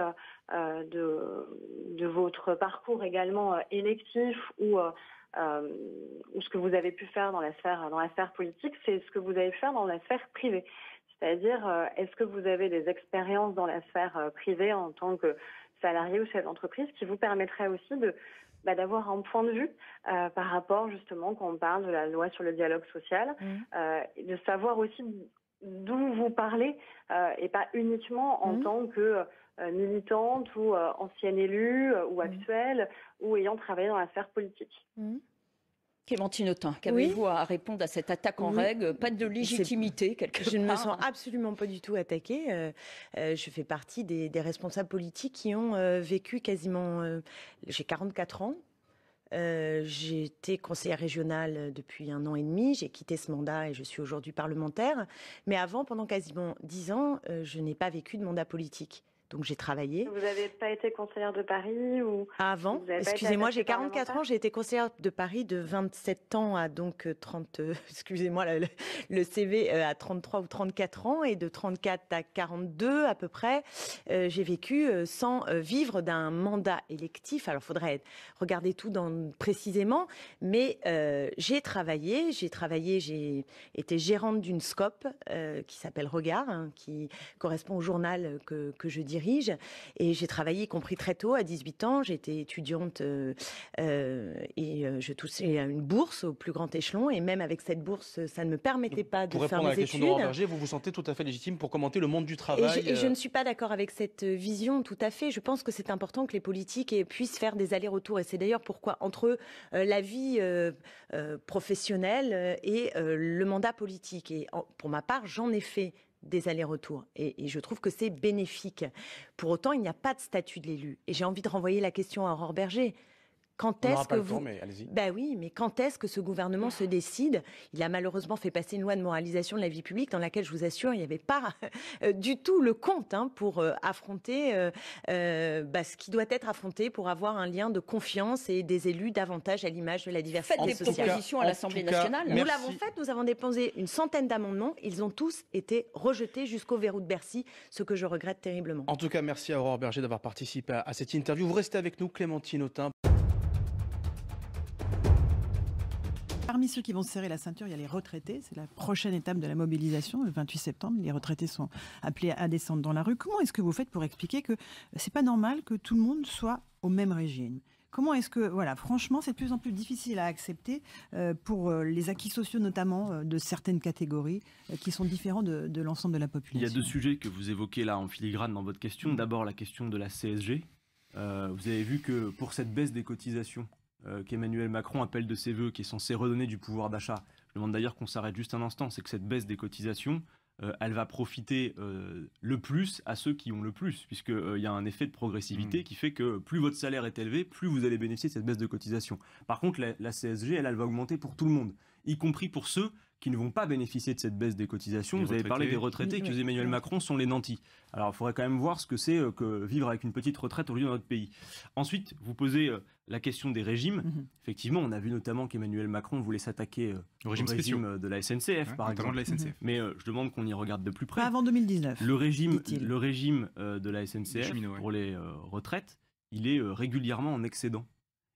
D: de, de, votre parcours également électif ou euh, ou ce que vous avez pu faire dans la sphère, dans la sphère politique, c'est ce que vous avez fait dans la sphère privée. C'est-à-dire, euh, est-ce que vous avez des expériences dans la sphère euh, privée en tant que salarié ou chef d'entreprise qui vous permettraient aussi de bah, d'avoir un point de vue par rapport justement quand on parle de la loi sur le dialogue social, mmh. de savoir aussi d'où vous parlez
C: et pas uniquement en mmh. tant que euh, militante ou euh, ancienne élue
D: euh, ou mmh. actuelle ou ayant travaillé dans l'affaire politique. Mmh.
C: Clémentine Autain, qu'avez-vous
D: à répondre à cette attaque en règle Pas de légitimité, quelque part Je ne me sens absolument pas du tout attaquée. je fais partie des, responsables politiques qui ont vécu quasiment... J'ai 44 ans. j'ai été conseillère régionale depuis un an et demi. J'ai quitté ce mandat et je suis aujourd'hui parlementaire. Mais avant, pendant quasiment 10 ans, je n'ai pas vécu de mandat politique. Donc j'ai travaillé. Vous n'avez pas été conseillère de Paris ou Avant, excusez-moi, j'ai 44 ans, j'ai été conseillère de Paris de 27 ans à donc 30, euh, euh, excusez-moi, le, CV euh, à 33 ou 34 ans et de 34 à 42 à peu près, j'ai vécu sans vivre d'un mandat électif. Alors faudrait regarder tout dans, précisément, mais j'ai travaillé, j'ai travaillé, j'ai été gérante d'une scope qui s'appelle Regard, hein, qui correspond au journal que, que je dirige et j'ai travaillé, y compris très tôt, à 18 ans. J'étais étudiante euh, euh, et euh, je touchais une bourse au plus grand échelon. Et même avec cette bourse, ça ne me permettait pas de faire mes à la études. Berger,
I: vous vous sentez tout à fait légitime pour commenter le monde du travail. Et je, ne
D: suis pas d'accord avec cette vision tout à fait. Je pense que c'est important que les politiques eh, puissent faire des allers-retours. Et c'est d'ailleurs pourquoi entre la vie professionnelle et le mandat politique. Et pour ma part, j'en ai fait des allers-retours. Et, je trouve que c'est bénéfique. Pour autant, il n'y a pas de statut de l'élu. Et j'ai envie de renvoyer la question à Aurore Berger. Quand est-ce que vous... Ben oui, mais quand est-ce que ce gouvernement se décide Il a malheureusement fait passer une loi de moralisation de la vie publique dans laquelle, je vous assure, il n'y avait pas euh, du tout le compte hein, pour euh, affronter euh, bah, ce qui doit être affronté pour avoir un lien de confiance et des élus davantage à l'image de la diversité Faites des propositions à l'Assemblée nationale. nous l'avons fait, nous avons déposé une centaine d'amendements. Ils ont tous été rejetés jusqu'au verrou de Bercy, ce que je regrette terriblement.
I: En tout cas, merci à Aurore Berger d'avoir participé à cette interview. Vous restez avec nous, Clémentine Autain.
D: Parmi ceux
H: qui vont serrer la ceinture, il y a les retraités. C'est la prochaine étape de la mobilisation, le 28 septembre. Les retraités sont appelés à descendre dans la rue. Comment est-ce que vous faites pour expliquer que c'est pas normal que tout le monde soit au même régime Comment est-ce que, voilà, franchement, c'est de plus en plus difficile à accepter euh, pour euh, les acquis sociaux, notamment euh, de certaines catégories qui sont différents de, de l'ensemble de la population Il y a deux
G: sujets que vous évoquez là en filigrane dans votre question. Mm. D'abord, la question de la CSG. vous avez vu que pour cette baisse des cotisations euh, qu'Emmanuel Macron appelle de ses voeux, qui est censé redonner du pouvoir d'achat. Je demande d'ailleurs qu'on s'arrête juste un instant, c'est que cette baisse des cotisations, euh, elle va profiter euh, le plus à ceux qui ont le plus, puisqu'il y a un effet de progressivité mm. qui fait que plus votre salaire est élevé, plus vous allez bénéficier de cette baisse de cotisation. Par contre, la, la CSG, elle, elle va augmenter pour tout le monde, y compris pour ceux qui ne vont pas bénéficier de cette baisse des cotisations. vous avez parlé des retraités qui, Emmanuel Macron, sont les nantis. Alors, il faudrait quand même voir ce que c'est euh, que vivre avec une petite retraite au lieu dans notre pays. Ensuite, vous posez euh, la question des régimes. Mhm. Effectivement, on a vu notamment qu'Emmanuel Macron voulait s'attaquer euh, au régime, de la SNCF, par exemple. la SNCF. Mhm. Mais je demande qu'on y regarde de plus près. avant 2019. Le régime, le régime de la SNCF pour les retraites, il est régulièrement en excédent.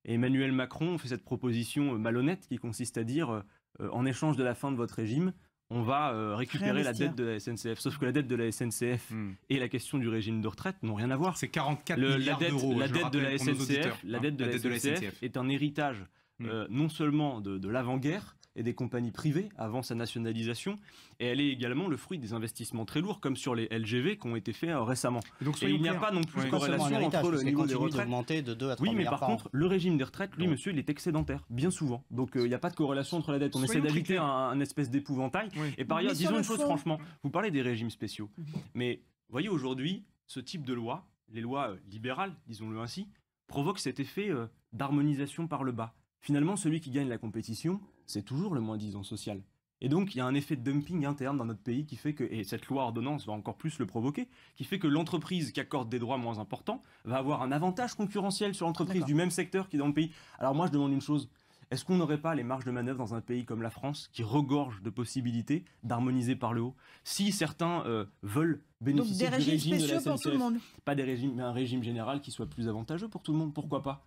G: Et Emmanuel Macron fait cette proposition malhonnête qui consiste à dire euh, en échange de la fin de votre régime, on va euh, récupérer la dette de la SNCF. Sauf que la dette de la SNCF hmm. et la question du régime de retraite n'ont rien à voir. C'est 44 milliards d'euros. La dette, de la SNCF, de la est un héritage hmm. euh, non seulement de l'avant-guerre, et des compagnies privées avant sa nationalisation. Et elle est également le fruit des investissements très lourds, comme sur les LGV qui ont été faits euh, récemment. donc, il n'y a pas non plus de corrélation entre le niveau des retraites. De 2 à 3 oui, mais par, contre, le régime des retraites, lui, monsieur, il est excédentaire, bien souvent. Donc euh, il n'y a pas de corrélation entre la dette. On essaie d'éviter un, un, espèce d'épouvantail. Et par ailleurs, disons une chose franchement, vous parlez des régimes spéciaux. Mhm. Mais voyez aujourd'hui, ce type de loi, les lois euh, libérales, disons-le ainsi, provoque cet effet d'harmonisation par le bas. Finalement, celui qui gagne la compétition, c'est toujours le moins-disant social. Et donc, il y a un effet de dumping interne dans notre pays qui fait que, et cette loi ordonnance va encore plus le provoquer, qui fait que l'entreprise qui accorde des droits moins importants va avoir un avantage concurrentiel sur l'entreprise du même secteur qui est dans le pays. Alors moi, je demande une chose. Est-ce qu'on n'aurait pas les marges de manœuvre dans un pays comme la France, qui regorge de possibilités d'harmoniser par le haut Si certains euh, veulent bénéficier d'un régime du de la pas des régimes, mais un régime général qui soit plus avantageux pour tout le monde, pourquoi pas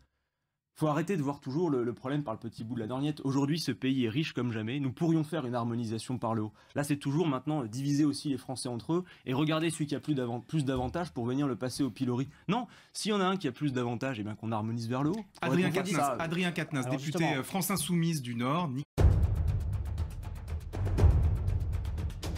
G: faut arrêter de voir toujours le, problème par le petit bout de la lorgnette. Aujourd'hui, ce pays est riche comme jamais. Nous pourrions faire une harmonisation par le haut. Là, c'est toujours maintenant euh, diviser aussi les Français entre eux et regarder celui qui a plus d'avantages pour venir le passer au pilori. Non, s'il y en a un qui a plus d'avantages, eh bien qu'on harmonise vers le haut. Adrien Quatennens, euh. député euh,
F: France Insoumise du Nord.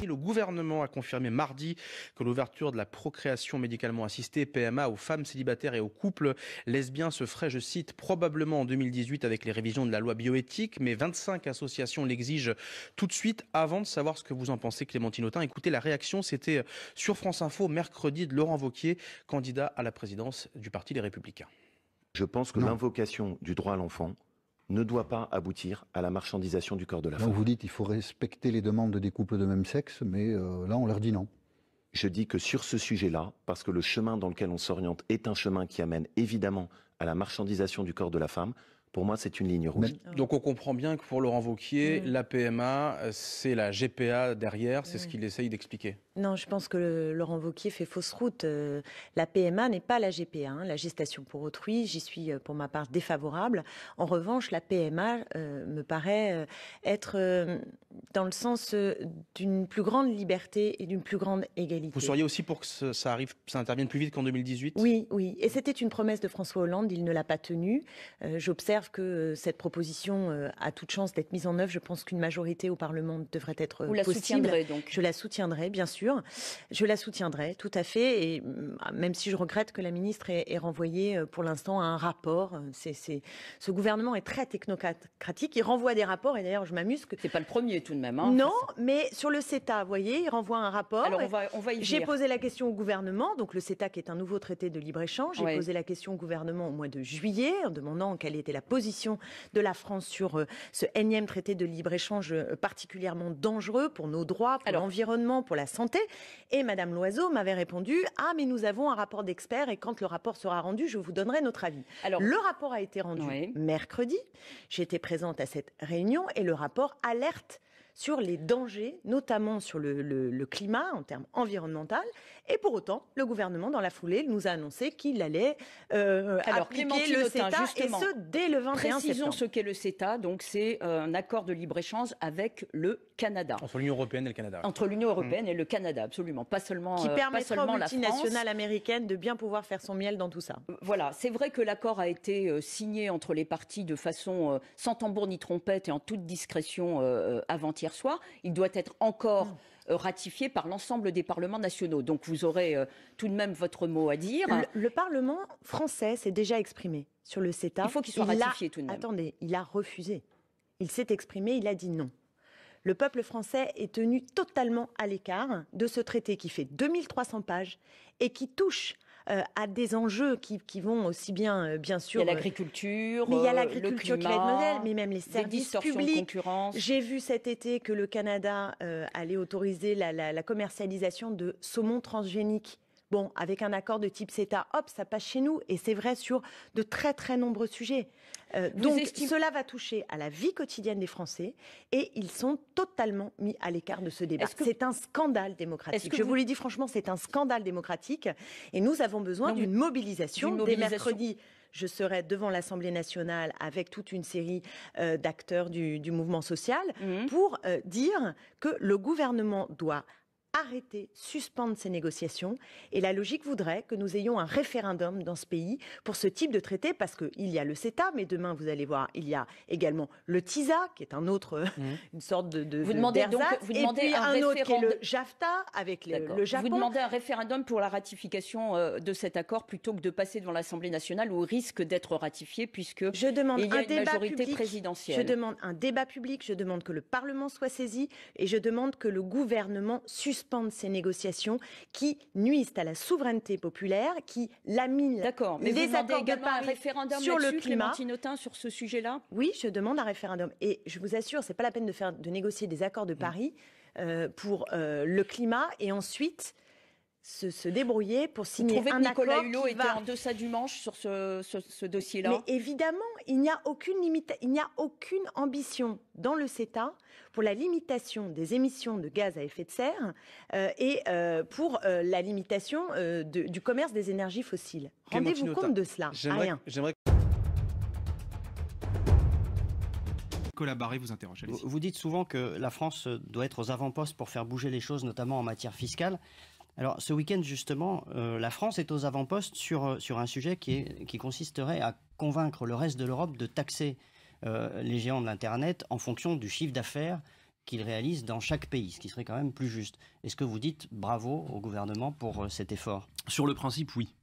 I: le gouvernement a confirmé mardi que l'ouverture de la procréation médicalement assistée, PMA, aux femmes célibataires et aux couples lesbiens se ferait, je cite, probablement en 2018 avec les révisions de la loi bioéthique, mais 25 associations l'exigent tout de suite avant de savoir ce que vous en pensez, Clémentine Autain. Écoutez, la réaction, c'était sur France Info mercredi de Laurent Vauquier, candidat à la présidence du Parti des Républicains.
A: Je pense que l'invocation du droit à l'enfant ne doit pas aboutir à la marchandisation du corps de la femme. vous dites qu'il faut respecter les demandes des couples de même sexe, mais euh, là on leur dit non. Je dis que sur ce sujet-là, parce que le chemin dans lequel on s'oriente est un chemin qui amène évidemment à la
I: marchandisation du corps de la femme, pour moi, c'est une ligne rouge. Donc on comprend bien que pour Laurent Vauquier, mm. la PMA, euh, c'est la GPA derrière, c'est ce mm. qu'il essaye d'expliquer.
D: Non, je pense que Laurent Vauquier fait fausse route. Euh, la PMA n'est pas la GPA, hein, la gestation pour autrui, j'y suis euh, pour ma part défavorable. En revanche, la PMA me paraît être dans le sens d'une plus grande liberté et d'une plus grande égalité. Vous seriez
I: aussi pour que ça arrive, ça intervienne plus vite qu'en 2018
D: Oui, oui. Et c'était une promesse de François Hollande, il ne l'a pas tenue. J'observe que euh, cette proposition euh, a toute chance d'être mise en œuvre, je pense qu'une majorité au Parlement devrait être Vous euh, possible. donc. Je la soutiendrai, bien sûr. Je la soutiendrai, tout à fait. Et mm, même si je regrette que la ministre ait, renvoyé pour l'instant à un rapport. C'est, Ce gouvernement est très technocratique. Il renvoie des rapports. Et d'ailleurs, je m'amuse que. C'est pas le premier tout de même. Hein. non, mais sur le CETA, vous voyez, il renvoie un rapport. Alors on va, J'ai posé la question au gouvernement. Donc le CETA, qui est un nouveau traité de libre-échange, j'ai posé la question au gouvernement au mois de juillet en demandant quelle était la position de la France sur euh, ce énième traité de libre-échange euh, particulièrement dangereux pour nos droits, pour l'environnement, pour la santé. Et Madame Loiseau m'avait répondu Ah, mais nous avons un rapport d'experts et quand le rapport sera rendu, je vous donnerai notre avis. Alors, le rapport a été rendu mercredi. J'étais présente à cette réunion et le rapport alerte sur les dangers, notamment sur le, climat en termes environnementaux. Et pour autant, le gouvernement, dans la foulée, nous a annoncé qu'il allait euh, appliquer le CETA, et ce, dès le 21 septembre. Précisons ce qu'est le CETA. Donc, c'est euh, un accord de libre-échange
C: avec le Canada. Entre l'Union européenne et le Canada. Entre l'Union mm. européenne et le Canada, absolument. Pas seulement Qui euh, permettra pas seulement aux multinationales
D: américaines de bien pouvoir faire son miel dans tout ça. Voilà, c'est vrai que l'accord a
C: été signé entre les parties de façon sans tambour ni trompette et en toute discrétion avant-hier il doit être encore euh, ratifié par l'ensemble des parlements nationaux. Donc
D: vous aurez euh, tout de même votre mot à dire. Le, Parlement français s'est déjà exprimé sur le CETA. Il faut qu'il soit ratifié tout de même. Attendez, il a refusé. Il s'est exprimé, il a dit non. Le peuple français est tenu totalement à l'écart de ce traité qui fait 2300 pages et qui touche euh, à des enjeux qui, vont aussi bien, euh, bien sûr. Il euh, l'agriculture, mais il y a l'agriculture qui mais même les services publics. J'ai vu cet été que le Canada allait autoriser la, la commercialisation de saumon transgénique Bon, avec un accord de type CETA, hop, ça passe chez nous. Et c'est vrai sur de très très nombreux sujets. Euh, donc cela va toucher à la vie quotidienne des Français et ils sont totalement mis à l'écart de ce débat. C'est un scandale démocratique. Je vous... le dis franchement, c'est un scandale démocratique et nous avons besoin d'une mobilisation, mobilisation dès mercredi je serai devant l'Assemblée nationale avec toute une série euh, d'acteurs du, mouvement social mhm. pour euh, dire que le gouvernement doit arrêter, suspendre ces négociations. Et la logique voudrait que nous ayons un référendum dans ce pays pour ce type de traité, parce qu'il y a le CETA, mais demain, vous allez voir, il y a également le TISA, qui est un autre, mmh. une sorte de, vous demandez donc, vous demandez un, autre qui est le JAFTA avec le Japon. Vous demandez un
C: référendum pour la ratification euh, de cet accord plutôt que de passer devant l'Assemblée nationale où risque d'être ratifié, puisque je demande il y a une majorité présidentielle. Je
D: demande un débat public, je demande que le Parlement soit saisi et je demande que le gouvernement suspende suspendre ces négociations qui nuisent à la souveraineté populaire, qui laminent D'accord, mais les vous accords de un référendum sur le climat. sur ce sujet-là Oui, je demande un référendum. Et je vous assure, ce n'est pas la peine de, faire, de négocier des accords de mm. Paris euh, pour euh, le climat et ensuite se, débrouiller pour signer Vous un que Nicolas Hulot était en deçà du manche sur ce, dossier-là Mais évidemment, il n'y a aucune limite, il n'y a aucune ambition dans le CETA pour la limitation des émissions de gaz à effet de serre euh, et euh, pour euh, la limitation du commerce des énergies fossiles. Rendez-vous compte de cela. Rien.
E: collaborer, vous interrogez Vous, vous dites souvent que la France doit être aux avant-postes pour faire bouger les choses, notamment en matière fiscale. Alors ce week-end justement, euh, la France est aux avant-postes sur, euh, sur un sujet qui, est, qui consisterait à convaincre le reste de l'Europe de taxer euh, les géants de l'Internet en fonction du chiffre d'affaires qu'ils réalisent dans chaque pays, ce qui serait quand même plus juste. Est-ce que vous dites bravo au gouvernement pour cet effort Sur le principe, oui.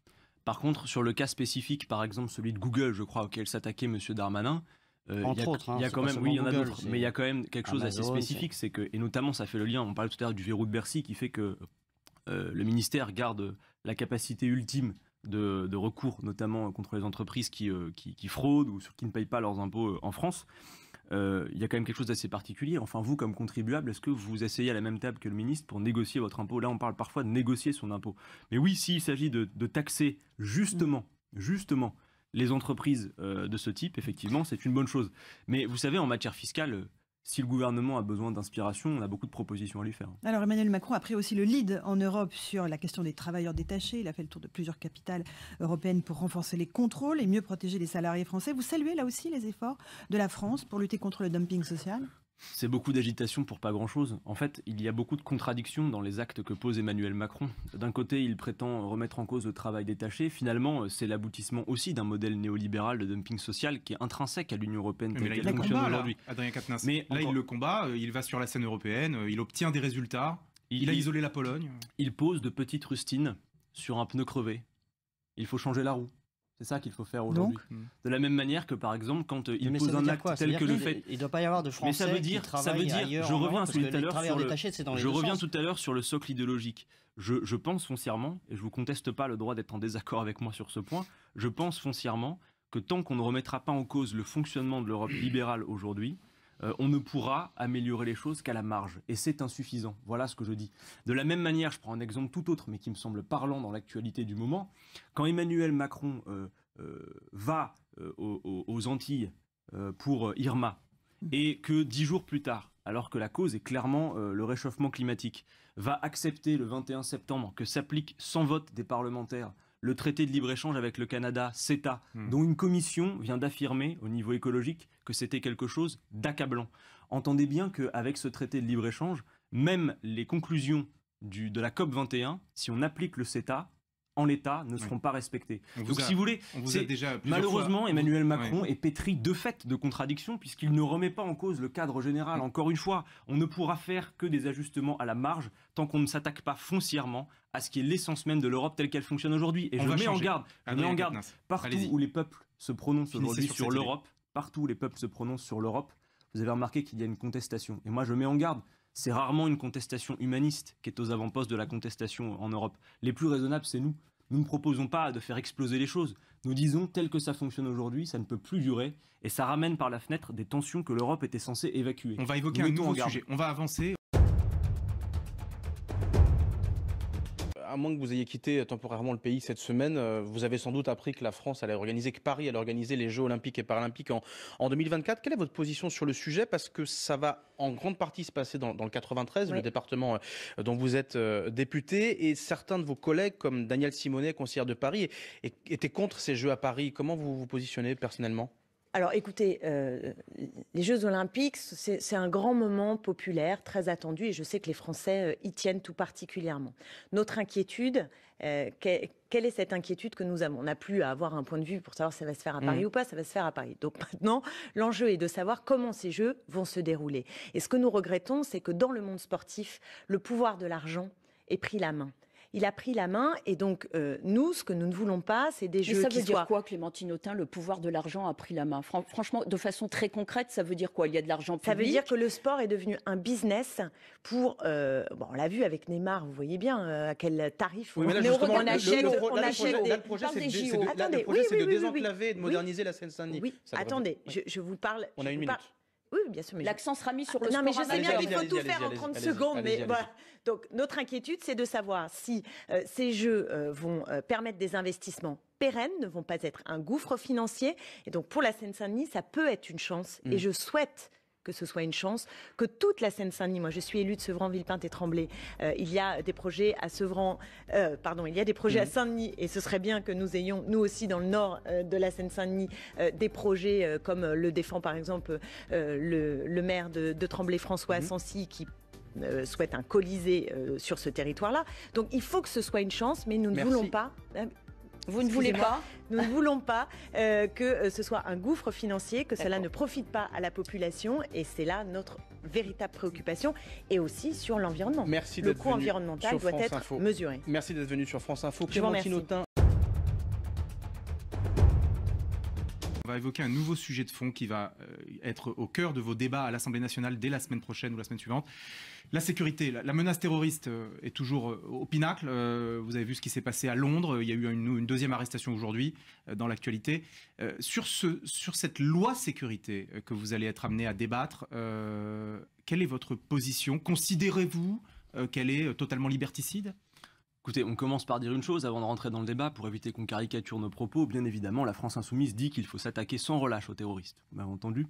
E: Par contre, sur le cas spécifique, par exemple celui de Google,
G: je crois, auquel s'attaquait M. Darmanin, Entre y autres, hein, y a quand même, oui, il y en a d'autres, mais il y a quand même quelque chose d'assez spécifique, c'est que, et notamment ça fait le lien, on parlait tout à l'heure du verrou de Bercy qui fait que euh, le ministère garde la capacité ultime de, recours, notamment euh, contre les entreprises qui, euh, fraudent ou qui ne payent pas leurs impôts en France. il y a quand même quelque chose d'assez particulier. Enfin, vous, comme contribuable, est-ce que vous vous asseyez à la même table que le ministre pour négocier votre impôt Là, on parle parfois de négocier son impôt. Mais oui, s'il s'agit de, taxer justement, justement, les entreprises de ce type, effectivement, c'est une bonne chose. Mais vous savez, en matière fiscale, si le gouvernement a besoin d'inspiration, on a beaucoup de propositions à lui faire.
H: Alors Emmanuel Macron a pris aussi le lead en Europe sur la question des travailleurs détachés. Il a fait le tour de plusieurs capitales européennes pour renforcer les contrôles et mieux protéger les salariés français. Vous saluez là aussi les efforts de la France pour lutter contre le dumping social
G: c'est beaucoup d'agitation pour pas grand-chose. En fait, il y a beaucoup de contradictions dans les actes que pose Emmanuel Macron. D'un côté, il prétend remettre en cause le travail détaché. Finalement, c'est l'aboutissement aussi d'un modèle néolibéral de dumping social qui est intrinsèque à l'Union européenne. Mais, là, il combat, aujourd'hui.
F: Mais là, il le combat, euh, il va sur la scène européenne, euh, il obtient des résultats, il a isolé la Pologne. Il pose de petites
G: rustines sur un pneu crevé. Il faut changer la roue. C'est ça qu'il faut faire aujourd'hui. Mm. De la même manière que, par exemple, quand euh, il pose un acte tel que le fait.
E: Il ne doit pas y avoir de français. Mais ça veut dire, ça veut dire. Je hein, reviens tout à l'heure sur le. je reviens tout
G: à l'heure sur le socle idéologique. Je, je pense foncièrement, et je vous conteste pas le droit d'être en désaccord avec moi sur ce point. Je pense foncièrement que tant qu'on ne remettra pas en cause le fonctionnement de l'Europe libérale aujourd'hui, euh, on ne pourra améliorer les choses qu'à la marge. Et c'est insuffisant. Voilà ce que je dis. De la même manière, je prends un exemple tout autre, mais qui me semble parlant dans l'actualité du moment. Quand Emmanuel Macron euh, euh, va aux, Antilles pour Irma, et que dix jours plus tard, alors que la cause est clairement le réchauffement climatique, va accepter le 21 septembre que s'applique sans vote des parlementaires le traité de libre-échange avec le Canada, CETA, hmm. dont une commission vient d'affirmer au niveau écologique que c'était quelque chose d'accablant. Entendez bien qu'avec ce traité de libre-échange, même les conclusions du, de la COP 21, si on applique le CETA, en l'état, ne seront pas respectés. Donc, si vous voulez, déjà malheureusement, Emmanuel Macron est pétri de fait de contradictions, puisqu'il ne remet pas en cause le cadre général. Mm. Encore une fois, on ne pourra faire que des ajustements à la marge tant qu'on ne s'attaque pas foncièrement à ce qui est l'essence même de l'Europe telle qu'elle fonctionne aujourd'hui. Et je mets en garde, je ah mets en garde partout où les peuples se prononcent aujourd'hui sur, l'Europe, partout les peuples se prononcent sur l'Europe, vous avez remarqué qu'il y a une contestation. Et moi, je mets en garde c'est rarement une contestation humaniste qui est aux avant-postes de la contestation en Europe. Les plus raisonnables, c'est nous. Nous ne proposons pas de faire exploser les choses. Nous disons, tel que ça fonctionne aujourd'hui, ça ne peut plus durer, et ça ramène par la fenêtre des tensions que l'Europe était censée évacuer. On va évoquer un nouveau
F: sujet. On va avancer.
I: à moins que vous ayez quitté temporairement le pays cette semaine, euh, vous avez sans doute appris que la France allait organiser, que Paris allait organiser les Jeux olympiques et paralympiques en, 2024. Quelle est votre position sur le sujet Parce que ça va en grande partie se passer dans, le 93, le département euh, dont vous êtes euh, député, et certains de vos collègues, comme Daniel Simonet, conseillère de Paris, étaient contre ces Jeux à Paris. Comment vous vous positionnez personnellement
D: alors écoutez, euh, les Jeux Olympiques, c'est un grand moment populaire, très attendu, et je sais que les Français euh, y tiennent tout particulièrement. Notre inquiétude, euh, quelle est cette inquiétude que nous avons On n'a plus à avoir un point de vue pour savoir si ça va se faire à Paris mm. ou pas, ça va se faire à Paris. Donc maintenant, l'enjeu est de savoir comment ces Jeux vont se dérouler. Et ce que nous regrettons, c'est que dans le monde sportif, le pouvoir de l'argent est pris la main il a pris la main. Et donc, euh, nous, ce que nous ne voulons pas, c'est des jeux qui ça veut dire quoi, Clémentine Autain Le pouvoir
C: de l'argent a pris la main. franchement, de façon très concrète, ça veut dire quoi Il y a de
D: l'argent public Ça veut dire que le sport est devenu un business pour... Euh, bon, on l'a vu avec Neymar, vous voyez bien euh, à quel tarif...
I: on, a achète... Le, le projet, c'est de, désenclaver et de moderniser la Seine-Saint-Denis. Oui, attendez, je, je, vous parle... On a une minute.
D: Oui, bien sûr. L'accent sera mis sur ah, le Non, mais je sais bien qu'il faut tout faire en 30 secondes. Mais Donc, notre inquiétude, c'est de savoir si euh, ces jeux euh, vont euh, permettre des investissements pérennes, ne vont pas être un gouffre financier. Et donc, pour la Seine-Saint-Denis, ça peut être une chance. Et mm. je souhaite que ce soit une chance, que toute la Seine-Saint-Denis, moi je suis élu de Sevran, Villepinte et Tremblay, euh, il y a des projets à Sevran, euh, pardon, il y a des projets à mhm. Saint-Denis et ce serait bien que nous ayons, nous aussi dans le nord euh, de la Seine-Saint-Denis, des projets comme le défend par exemple le, maire de, Tremblay, François mmh. qui souhaite un colisée sur ce territoire-là. Donc il faut que ce soit une chance, mais nous ne voulons pas. Hein, vous ne voulez pas Nous ne voulons pas euh, que euh, ce soit un gouffre financier, que cela ne profite pas à la population. Et c'est là notre véritable préoccupation. Et aussi sur l'environnement. Merci Le coût environnemental doit être
I: mesuré. Merci d'être venu sur France Info. Clémentine
F: évoquer un nouveau sujet de fond qui va euh, être au cœur de vos débats à l'Assemblée nationale dès la semaine prochaine ou la semaine suivante. La sécurité, la, menace terroriste euh, est toujours euh, au pinacle. vous avez vu ce qui s'est passé à Londres. Il y a eu une, une deuxième arrestation aujourd'hui dans l'actualité. sur, ce, sur cette loi sécurité que vous allez être amené à débattre, quelle est
G: votre position Considérez-vous qu'elle est totalement liberticide Écoutez, on commence par dire une chose avant de rentrer dans le débat pour éviter qu'on caricature nos propos. Bien évidemment, la France insoumise dit qu'il faut s'attaquer sans relâche aux terroristes. Vous m'avez entendu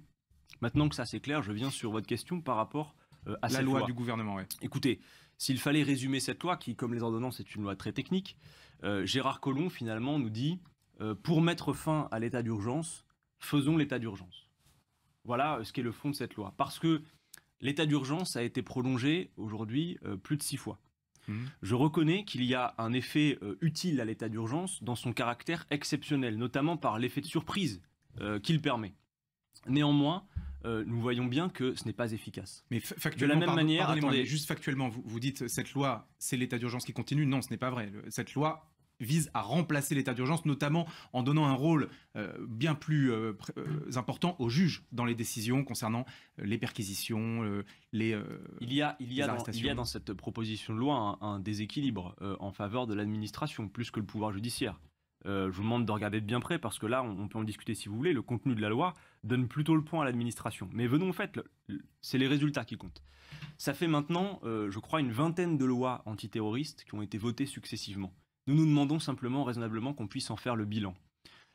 G: Maintenant que ça c'est clair, je viens sur votre question par rapport euh, à la cette loi, loi. du gouvernement. Écoutez, s'il fallait résumer cette loi, qui comme les ordonnances est une loi très technique, euh, Gérard Collomb finalement nous dit euh, pour mettre fin à l'état d'urgence, faisons l'état d'urgence. Voilà ce qui est le fond de cette loi. Parce que l'état d'urgence a été prolongé aujourd'hui plus de six fois. Mm-hmm. Je reconnais qu'il y a un effet euh, utile à l'état d'urgence dans son caractère exceptionnel, notamment par l'effet de surprise euh, qu'il permet. Néanmoins, euh, nous voyons bien que ce n'est pas efficace. Mais factuellement, de la même manière, juste factuellement,
F: vous, vous dites cette loi,
G: c'est l'état d'urgence qui continue. Non, ce n'est pas vrai.
F: cette loi vise à remplacer l'état d'urgence, notamment en donnant un rôle euh, bien plus euh, euh, important aux juges dans les décisions concernant les perquisitions,
G: les il y a il y a, dans, cette proposition de loi un, déséquilibre en faveur de l'administration plus que le pouvoir judiciaire. je vous demande de regarder de bien près parce que là, on, peut en discuter si vous voulez. Le contenu de la loi donne plutôt le point à l'administration. Mais venons au en fait, c'est les résultats qui comptent. Ça fait maintenant, je crois, une vingtaine de lois antiterroristes qui ont été votées successivement. Nous nous demandons simplement raisonnablement qu'on puisse en faire le bilan.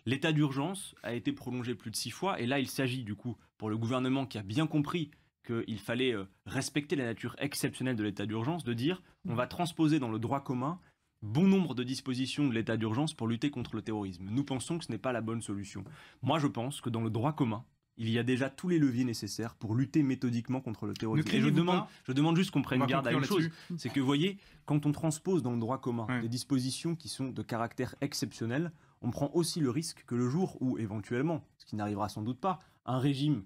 G: L'état d'urgence a été prolongé plus de six fois, et là il s'agit du coup pour le gouvernement qui a bien compris qu'il fallait euh, respecter la nature exceptionnelle de l'état d'urgence, de dire on va transposer dans le droit commun bon nombre de dispositions de l'état d'urgence pour lutter contre le terrorisme. Nous pensons que ce n'est pas la bonne solution. Moi je pense que dans le droit commun, il y a déjà tous les leviers nécessaires pour lutter méthodiquement contre le terrorisme. je demande, juste qu'on prenne garde à une chose, c'est que, vous voyez, quand on transpose dans le droit commun des dispositions qui sont de caractère exceptionnel, on prend aussi le risque que le jour où, éventuellement, ce qui n'arrivera sans doute pas, un régime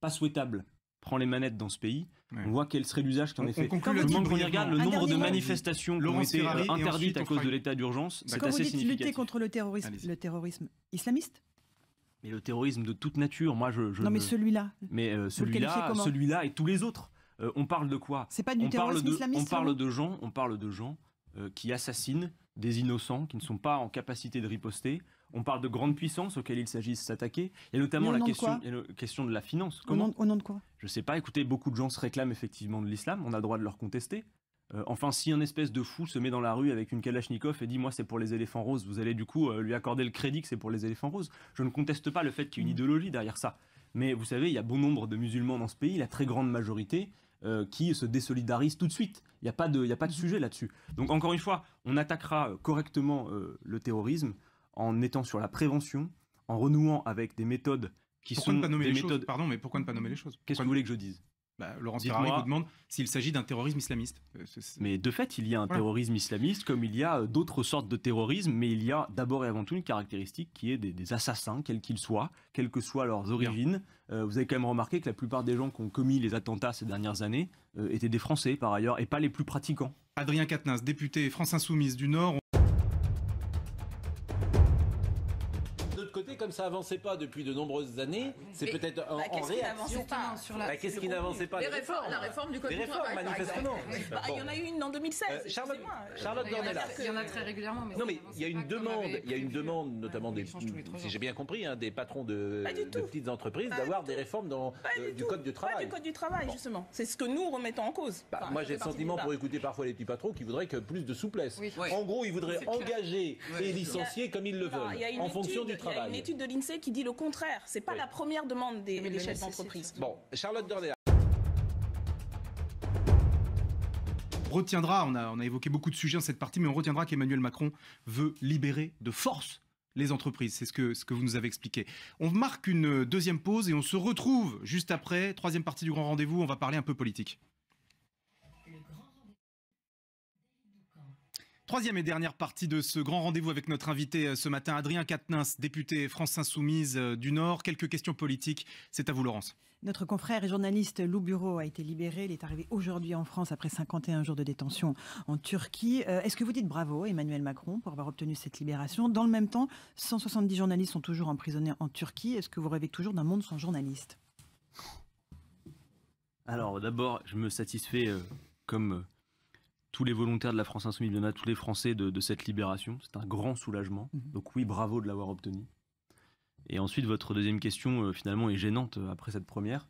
G: pas souhaitable prend les manettes dans ce pays, on voit quel serait l'usage qu'en est fait. le regarde le nombre de manifestations qui ont été euh, interdites à cause de l'état d'urgence, c'est assez significatif. lutter contre
H: le terrorisme, le terrorisme islamiste
G: mais le terrorisme de toute nature, moi je. non, mais celui-là. Mais euh, celui-là, celui-là et tous les autres. Euh, on parle de quoi C'est pas du on terrorisme parle de, islamiste. On parle de gens, on parle de gens euh, qui assassinent des innocents qui ne sont pas en capacité de riposter. On parle de grandes puissances auxquelles il s'agit de s'attaquer. Il notamment la question, la question de la finance. Comment au, nom, de quoi Je sais pas. Écoutez, beaucoup de gens se réclament effectivement de l'islam. On a le droit de leur contester. Euh, enfin, si un espèce de fou se met dans la rue avec une Kalachnikov et dit moi c'est pour les éléphants roses, vous allez du coup euh, lui accorder le crédit que c'est pour les éléphants roses. Je ne conteste pas le fait qu'il y ait une mm. idéologie derrière ça. Mais vous savez, il y a bon nombre de musulmans dans ce pays, la très grande majorité, euh, qui se désolidarisent tout de suite. Il n'y a, pas de, a pas de mm. sujet là-dessus. Donc encore une fois, on attaquera correctement le terrorisme en étant sur la prévention, en renouant avec des méthodes qui sont ne pas nommer les méthodes...
F: Pardon, mais pourquoi ne pas nommer les choses Qu'est-ce que vous voulez que je dise bah, Laurent Ferrari vous demande s'il s'agit d'un terrorisme islamiste. Euh,
G: mais de fait, il y a un terrorisme islamiste comme il y a euh, d'autres sortes de terrorisme, mais il y a d'abord et avant tout une caractéristique qui est des, assassins, quels qu'ils soient, quelles que soient leurs origines. Euh, vous avez quand même remarqué que la plupart des gens qui ont commis les attentats ces dernières années étaient des Français par ailleurs, et pas les plus pratiquants. Adrien Quatennens, député France Insoumise du Nord.
A: comme ça avançait pas depuis de nombreuses années, ah c'est peut-être en, réaction.
B: Bah, sur Qu'est-ce qui n'avançait pas Les bah, réformes, la réforme du code manifestement. Bah, il y en a eu une en 2016. Euh, Charlotte, Charlotte Il y en a très régulièrement. Mais non,
A: mais il y a une demande, il y a une demande, notamment ah, des, si j'ai bien compris, hein, des patrons de, petites entreprises d'avoir des réformes dans, euh, du code du travail. du code
B: du travail, justement. C'est ce que nous remettons en cause. Moi, j'ai le sentiment, pour
A: écouter parfois les petits patrons, qui voudraient que plus de souplesse. En
B: gros, ils voudraient engager et licencier comme ils le veulent, en fonction du travail de l'INSEE qui dit le contraire. Ce n'est pas la première demande des, chefs d'entreprise.
I: Bon, Charlotte Dordéa.
F: retiendra, on a, on a évoqué beaucoup de sujets en cette partie, mais on retiendra qu'Emmanuel Macron veut libérer de force les entreprises. C'est ce que, ce que vous nous avez expliqué. On marque une deuxième pause et on se retrouve juste après, troisième partie du grand rendez-vous, on va parler un peu politique. Troisième et dernière partie de ce grand rendez-vous avec notre invité euh, ce matin, Adrien Quatennens, député France Insoumise euh, du Nord. Quelques questions politiques, c'est à vous Laurence.
H: Notre confrère et journaliste Lou Bureau a été libéré, il est arrivé aujourd'hui en France après 51 jours de détention en Turquie. Euh, est-ce que vous dites bravo Emmanuel Macron pour avoir obtenu cette libération Dans le même temps, 170 journalistes sont toujours emprisonnés en Turquie. Est-ce que vous rêvez toujours d'un monde sans journalistes
G: Alors d'abord, je me satisfais comme tous les volontaires de la France Insoumise, il y en a tous les Français de, cette libération. C'est un grand soulagement. Mhm. Donc oui, bravo de l'avoir obtenu. Et ensuite, votre deuxième question, euh, finalement, est gênante euh, après cette première,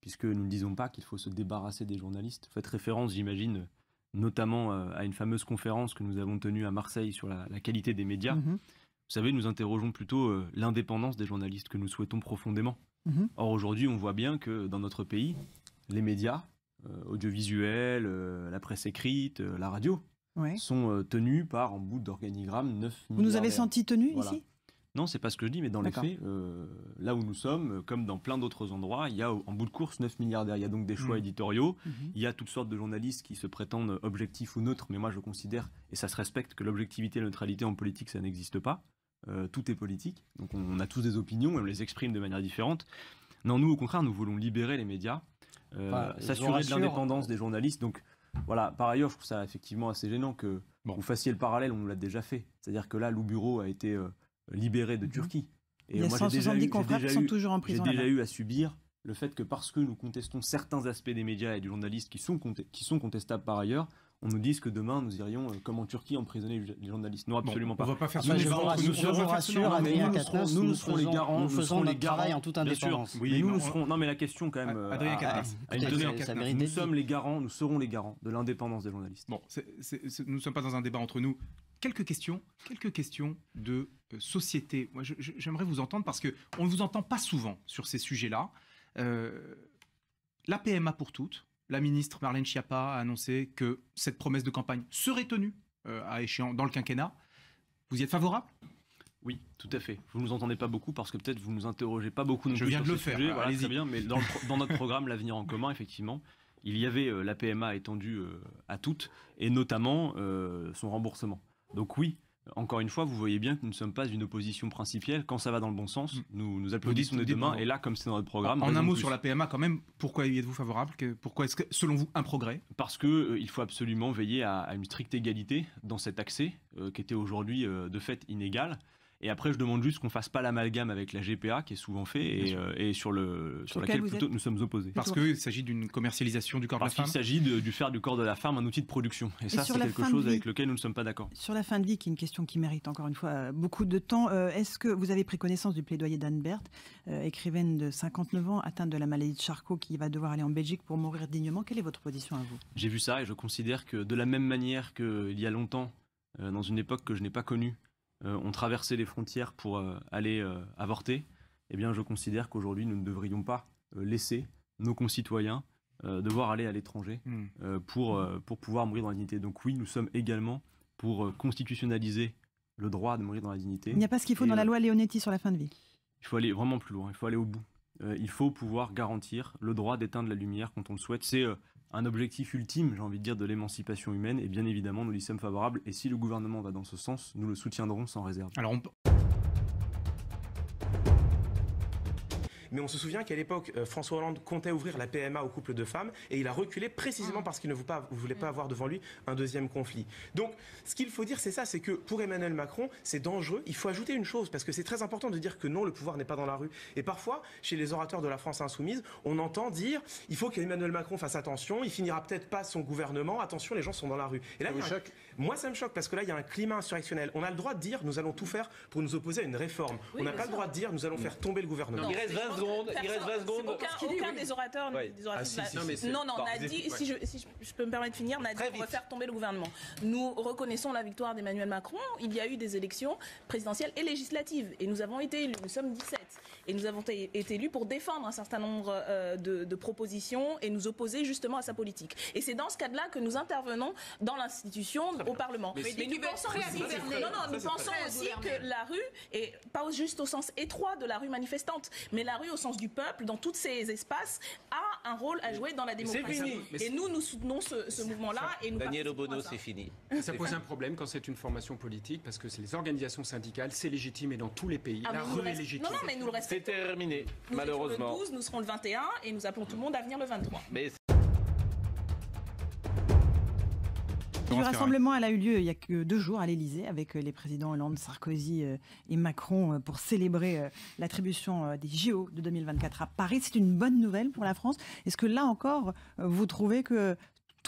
G: puisque nous ne disons pas qu'il faut se débarrasser des journalistes. faites référence, j'imagine, notamment euh, à une fameuse conférence que nous avons tenue à Marseille sur la, qualité des médias. Mhm. Vous savez, nous interrogeons plutôt l'indépendance des journalistes que nous souhaitons profondément. Mhm. Or, aujourd'hui, on voit bien que dans notre pays, les médias, euh, audiovisuel, euh, la presse écrite, euh, la radio, sont tenus par, en bout d'organigramme, 9 Vous nous avez senti tenus ici non, c'est pas ce que je dis, mais dans les faits, là où nous sommes, comme dans plein d'autres endroits, il y a en bout de course 9 milliardaires. Il y a donc des choix mmh. éditoriaux, mmh. il y a toutes sortes de journalistes qui se prétendent objectifs ou neutres, mais moi je considère, et ça se respecte, que l'objectivité et la neutralité en politique, ça n'existe pas. tout est politique, donc on, on a tous des opinions et on les exprime de manière différente. Non, nous au contraire, nous voulons libérer les médias euh, s'assurer de l'indépendance euh, des journalistes. Donc voilà, par ailleurs, je trouve ça effectivement assez gênant que vous fassiez le parallèle, on l'a déjà fait. C'est-à-dire que là, Loubureau a été euh, libéré de mhm. Turquie. Et moi, j'ai déjà, eu, sont toujours en prison. J'ai déjà eu à subir le fait que parce que nous contestons certains aspects des médias et du journalistes qui sont, qui sont contestables par ailleurs, on nous dise que demain nous irions, euh, comme en Turquie, emprisonner les journalistes. Non, absolument pas. On ne va pas faire ça. nous serons les garants, nous serons les garants en toute indépendance. Oui, nous serons. Non, mais la question quand même. Adrien euh, Nous sommes
F: les garants, nous serons les garants de l'indépendance des journalistes. Bon, nous ne sommes pas dans un débat entre nous. Quelques questions, quelques questions de euh, société. Moi, j'aimerais vous entendre parce que on ne vous entend pas souvent sur ces sujets-là. la PMA pour toutes, la ministre Marlène Schiappa a annoncé que cette promesse de campagne serait tenue euh, à échéant dans le
G: quinquennat. Vous y êtes favorable oui, tout à fait. Vous ne nous entendez pas beaucoup parce que peut-être vous ne nous interrogez pas beaucoup. Je viens de le faire. bien, mais dans, notre programme, l'avenir en commun, effectivement, il y avait euh, la PMA étendue euh, à toutes et notamment son remboursement. Donc oui, encore une fois, vous voyez bien que nous ne sommes pas une opposition principielle. Quand ça va dans le bon sens, mm. nous, nous applaudissons des deux Et là, comme c'est dans notre programme. En, un mot sur la
F: PMA, quand même, pourquoi y êtes-vous favorable Pourquoi est-ce que,
G: selon vous, un progrès Parce qu'il euh, faut absolument veiller à, une stricte égalité dans cet accès, euh, qui était aujourd'hui euh, de fait inégal. Et après, je demande juste qu'on fasse pas l'amalgame avec la GPA qui est souvent fait euh, et, sur, le, sur, laquelle nous sommes opposés. Parce qu'il s'agit d'une commercialisation du corps de la femme. Parce qu'il s'agit du faire du corps de la femme un outil de production. Et, ça, c'est quelque chose avec lequel nous ne sommes pas d'accord. Sur
H: la fin de vie, qui est une question qui mérite encore une fois euh, beaucoup de temps, euh, est-ce que vous avez pris connaissance du plaidoyer d'Anne Berthe, écrivaine de 59 ans, atteinte de la maladie de Charcot, qui va devoir aller en Belgique pour mourir dignement Quelle est votre position à vous
G: J'ai vu ça et je considère que de la même manière qu'il y a longtemps, dans une époque que je n'ai pas connue, euh, ont traversé les frontières pour euh, aller euh, avorter, eh bien, je considère qu'aujourd'hui, nous ne devrions pas laisser nos concitoyens devoir aller à l'étranger hmm. pour, pour pouvoir mourir dans la dignité. Donc oui, nous sommes également pour constitutionnaliser le droit de mourir dans la dignité. Il n'y a pas ce qu'il faut dans la loi
H: Leonetti sur la fin de vie.
G: Il faut aller vraiment plus loin, il faut aller au bout. il faut pouvoir garantir le droit d'éteindre la lumière quand on le souhaite. C'est un objectif ultime, j'ai envie de dire, de l'émancipation humaine, et bien évidemment, nous y sommes favorables, et si le gouvernement va dans ce sens, nous le soutiendrons sans réserve.
I: Mais on se souvient qu'à l'époque, euh, François Hollande comptait ouvrir la PMA aux couples de femmes et il a reculé précisément ah. parce qu'il ne voulait pas avoir devant lui un deuxième conflit. Donc, ce qu'il faut dire, c'est ça, c'est que pour Emmanuel Macron, c'est dangereux. Il faut ajouter une chose, parce que c'est très important de dire que non, le pouvoir n'est pas dans la rue. Et parfois, chez les orateurs de la France insoumise, on entend dire, il faut qu'Emmanuel Macron fasse attention, il finira peut-être pas son gouvernement, attention, les gens sont dans la rue. Et là, Moi, ça me choque, parce que là, il y a un climat insurrectionnel. On a le droit de dire, nous allons tout faire pour nous opposer à une réforme. on n'a pas le droit de dire, nous allons faire tomber le gouvernement il reste 20 secondes. Aucun, des orateurs, ah, bah, non, non, on a dit, si,
B: je, peux me permettre de finir, on va faire tomber le gouvernement. Nous reconnaissons la victoire d'Emmanuel Macron. Il y a eu des élections présidentielles et législatives. Et nous avons été élus. Nous sommes 17. Et nous avons été élus pour défendre un certain nombre euh, de, propositions et nous opposer justement à sa politique. Et c'est dans ce cadre-là que nous intervenons dans l'institution, au Parlement. Mais, nous pensons nous pensons aussi que la rue, et pas juste au sens étroit de la rue manifestante, mais la rue au sens du peuple, dans tous ces espaces, a un rôle à jouer dans la démocratie. Et nous, nous soutenons ce, mouvement-là. Et Daniel Obono, c'est
A: fini. Ça pose un problème quand c'est une formation politique, parce que c'est les organisations syndicales, c'est légitime, et dans tous les pays, ah, la rue légitime. Non, non, mais nous le C'est
B: terminé, malheureusement. Nous le 12, nous serons le 21, et nous appelons tout le monde à venir le 23. Mais
H: Le rassemblement, elle a eu lieu il y a que deux jours à l'Elysée avec euh, les présidents Hollande, Sarkozy euh, et Macron euh, pour célébrer l'attribution des JO de 2024 à Paris. C'est une bonne nouvelle pour la France. Est-ce que là encore, vous trouvez que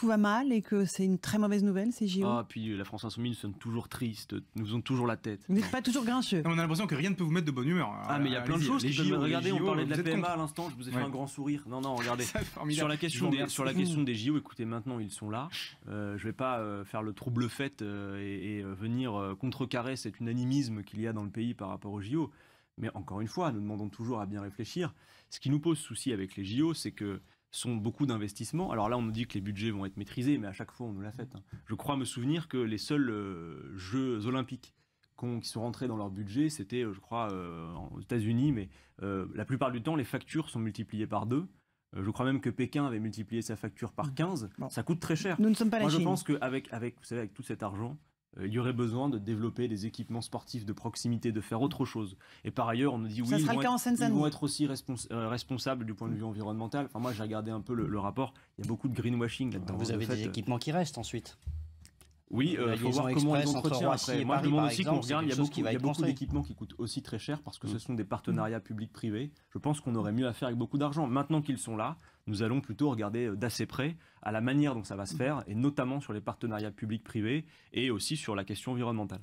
H: tout va mal et que c'est une très mauvaise nouvelle, ces JO Ah,
G: puis la France Insoumise, nous toujours triste. nous ont toujours la tête. Vous n'êtes pas toujours grincheux. on a l'impression que rien ne peut vous mettre de bonne humeur. Hein. Ah, mais il y a plein de choses. Les JO, regardez, on parlait de la PMA à l'instant, je vous ai fait un grand sourire. Non, non, regardez. Sur la question des, sur la question des JO, écoutez, maintenant ils sont là. Euh, je ne vais pas euh, faire le trouble fête euh, et, venir contrecarrer cet unanimisme qu'il y a dans le pays par rapport aux JO. Mais encore une fois, nous demandons toujours à bien réfléchir. Ce qui nous pose souci avec les JO, c'est que sont beaucoup d'investissements. Alors là, on nous dit que les budgets vont être maîtrisés, mais à chaque fois, on nous l'a fait. Hein. Je crois me souvenir que les seuls euh, Jeux olympiques qui sont rentrés dans leur budget, c'était, euh, je crois, aux euh, États-Unis, mais la plupart du temps, les factures sont multipliées par deux. je crois même que Pékin avait multiplié sa facture par 15. Mmh. Ça coûte très cher. Nous ne sommes pas Moi, je pense qu'avec avec, avec tout cet argent, euh, il y aurait besoin de développer des équipements sportifs de proximité, de faire autre chose. Et par ailleurs, on nous dit oui, ils vont, être, aussi euh, responsable du point de vue environnemental. Enfin, moi, j'ai regardé un peu le, rapport. Il y a beaucoup de greenwashing là-dedans. Vous avez des euh, équipements qui restent ensuite. Oui, il euh, euh, faut voir comment ils entretient après. Moi, je demande aussi qu'on regarde, il y a beaucoup, d'équipements qui coûtent aussi très cher parce que ce mm. sont des partenariats publics-privés. Je pense qu'on aurait mieux à faire avec beaucoup d'argent. Maintenant qu'ils sont là, nous allons plutôt regarder euh, d'assez près à la manière dont ça va se mm. faire, et notamment sur les partenariats publics-privés et aussi sur la question environnementale.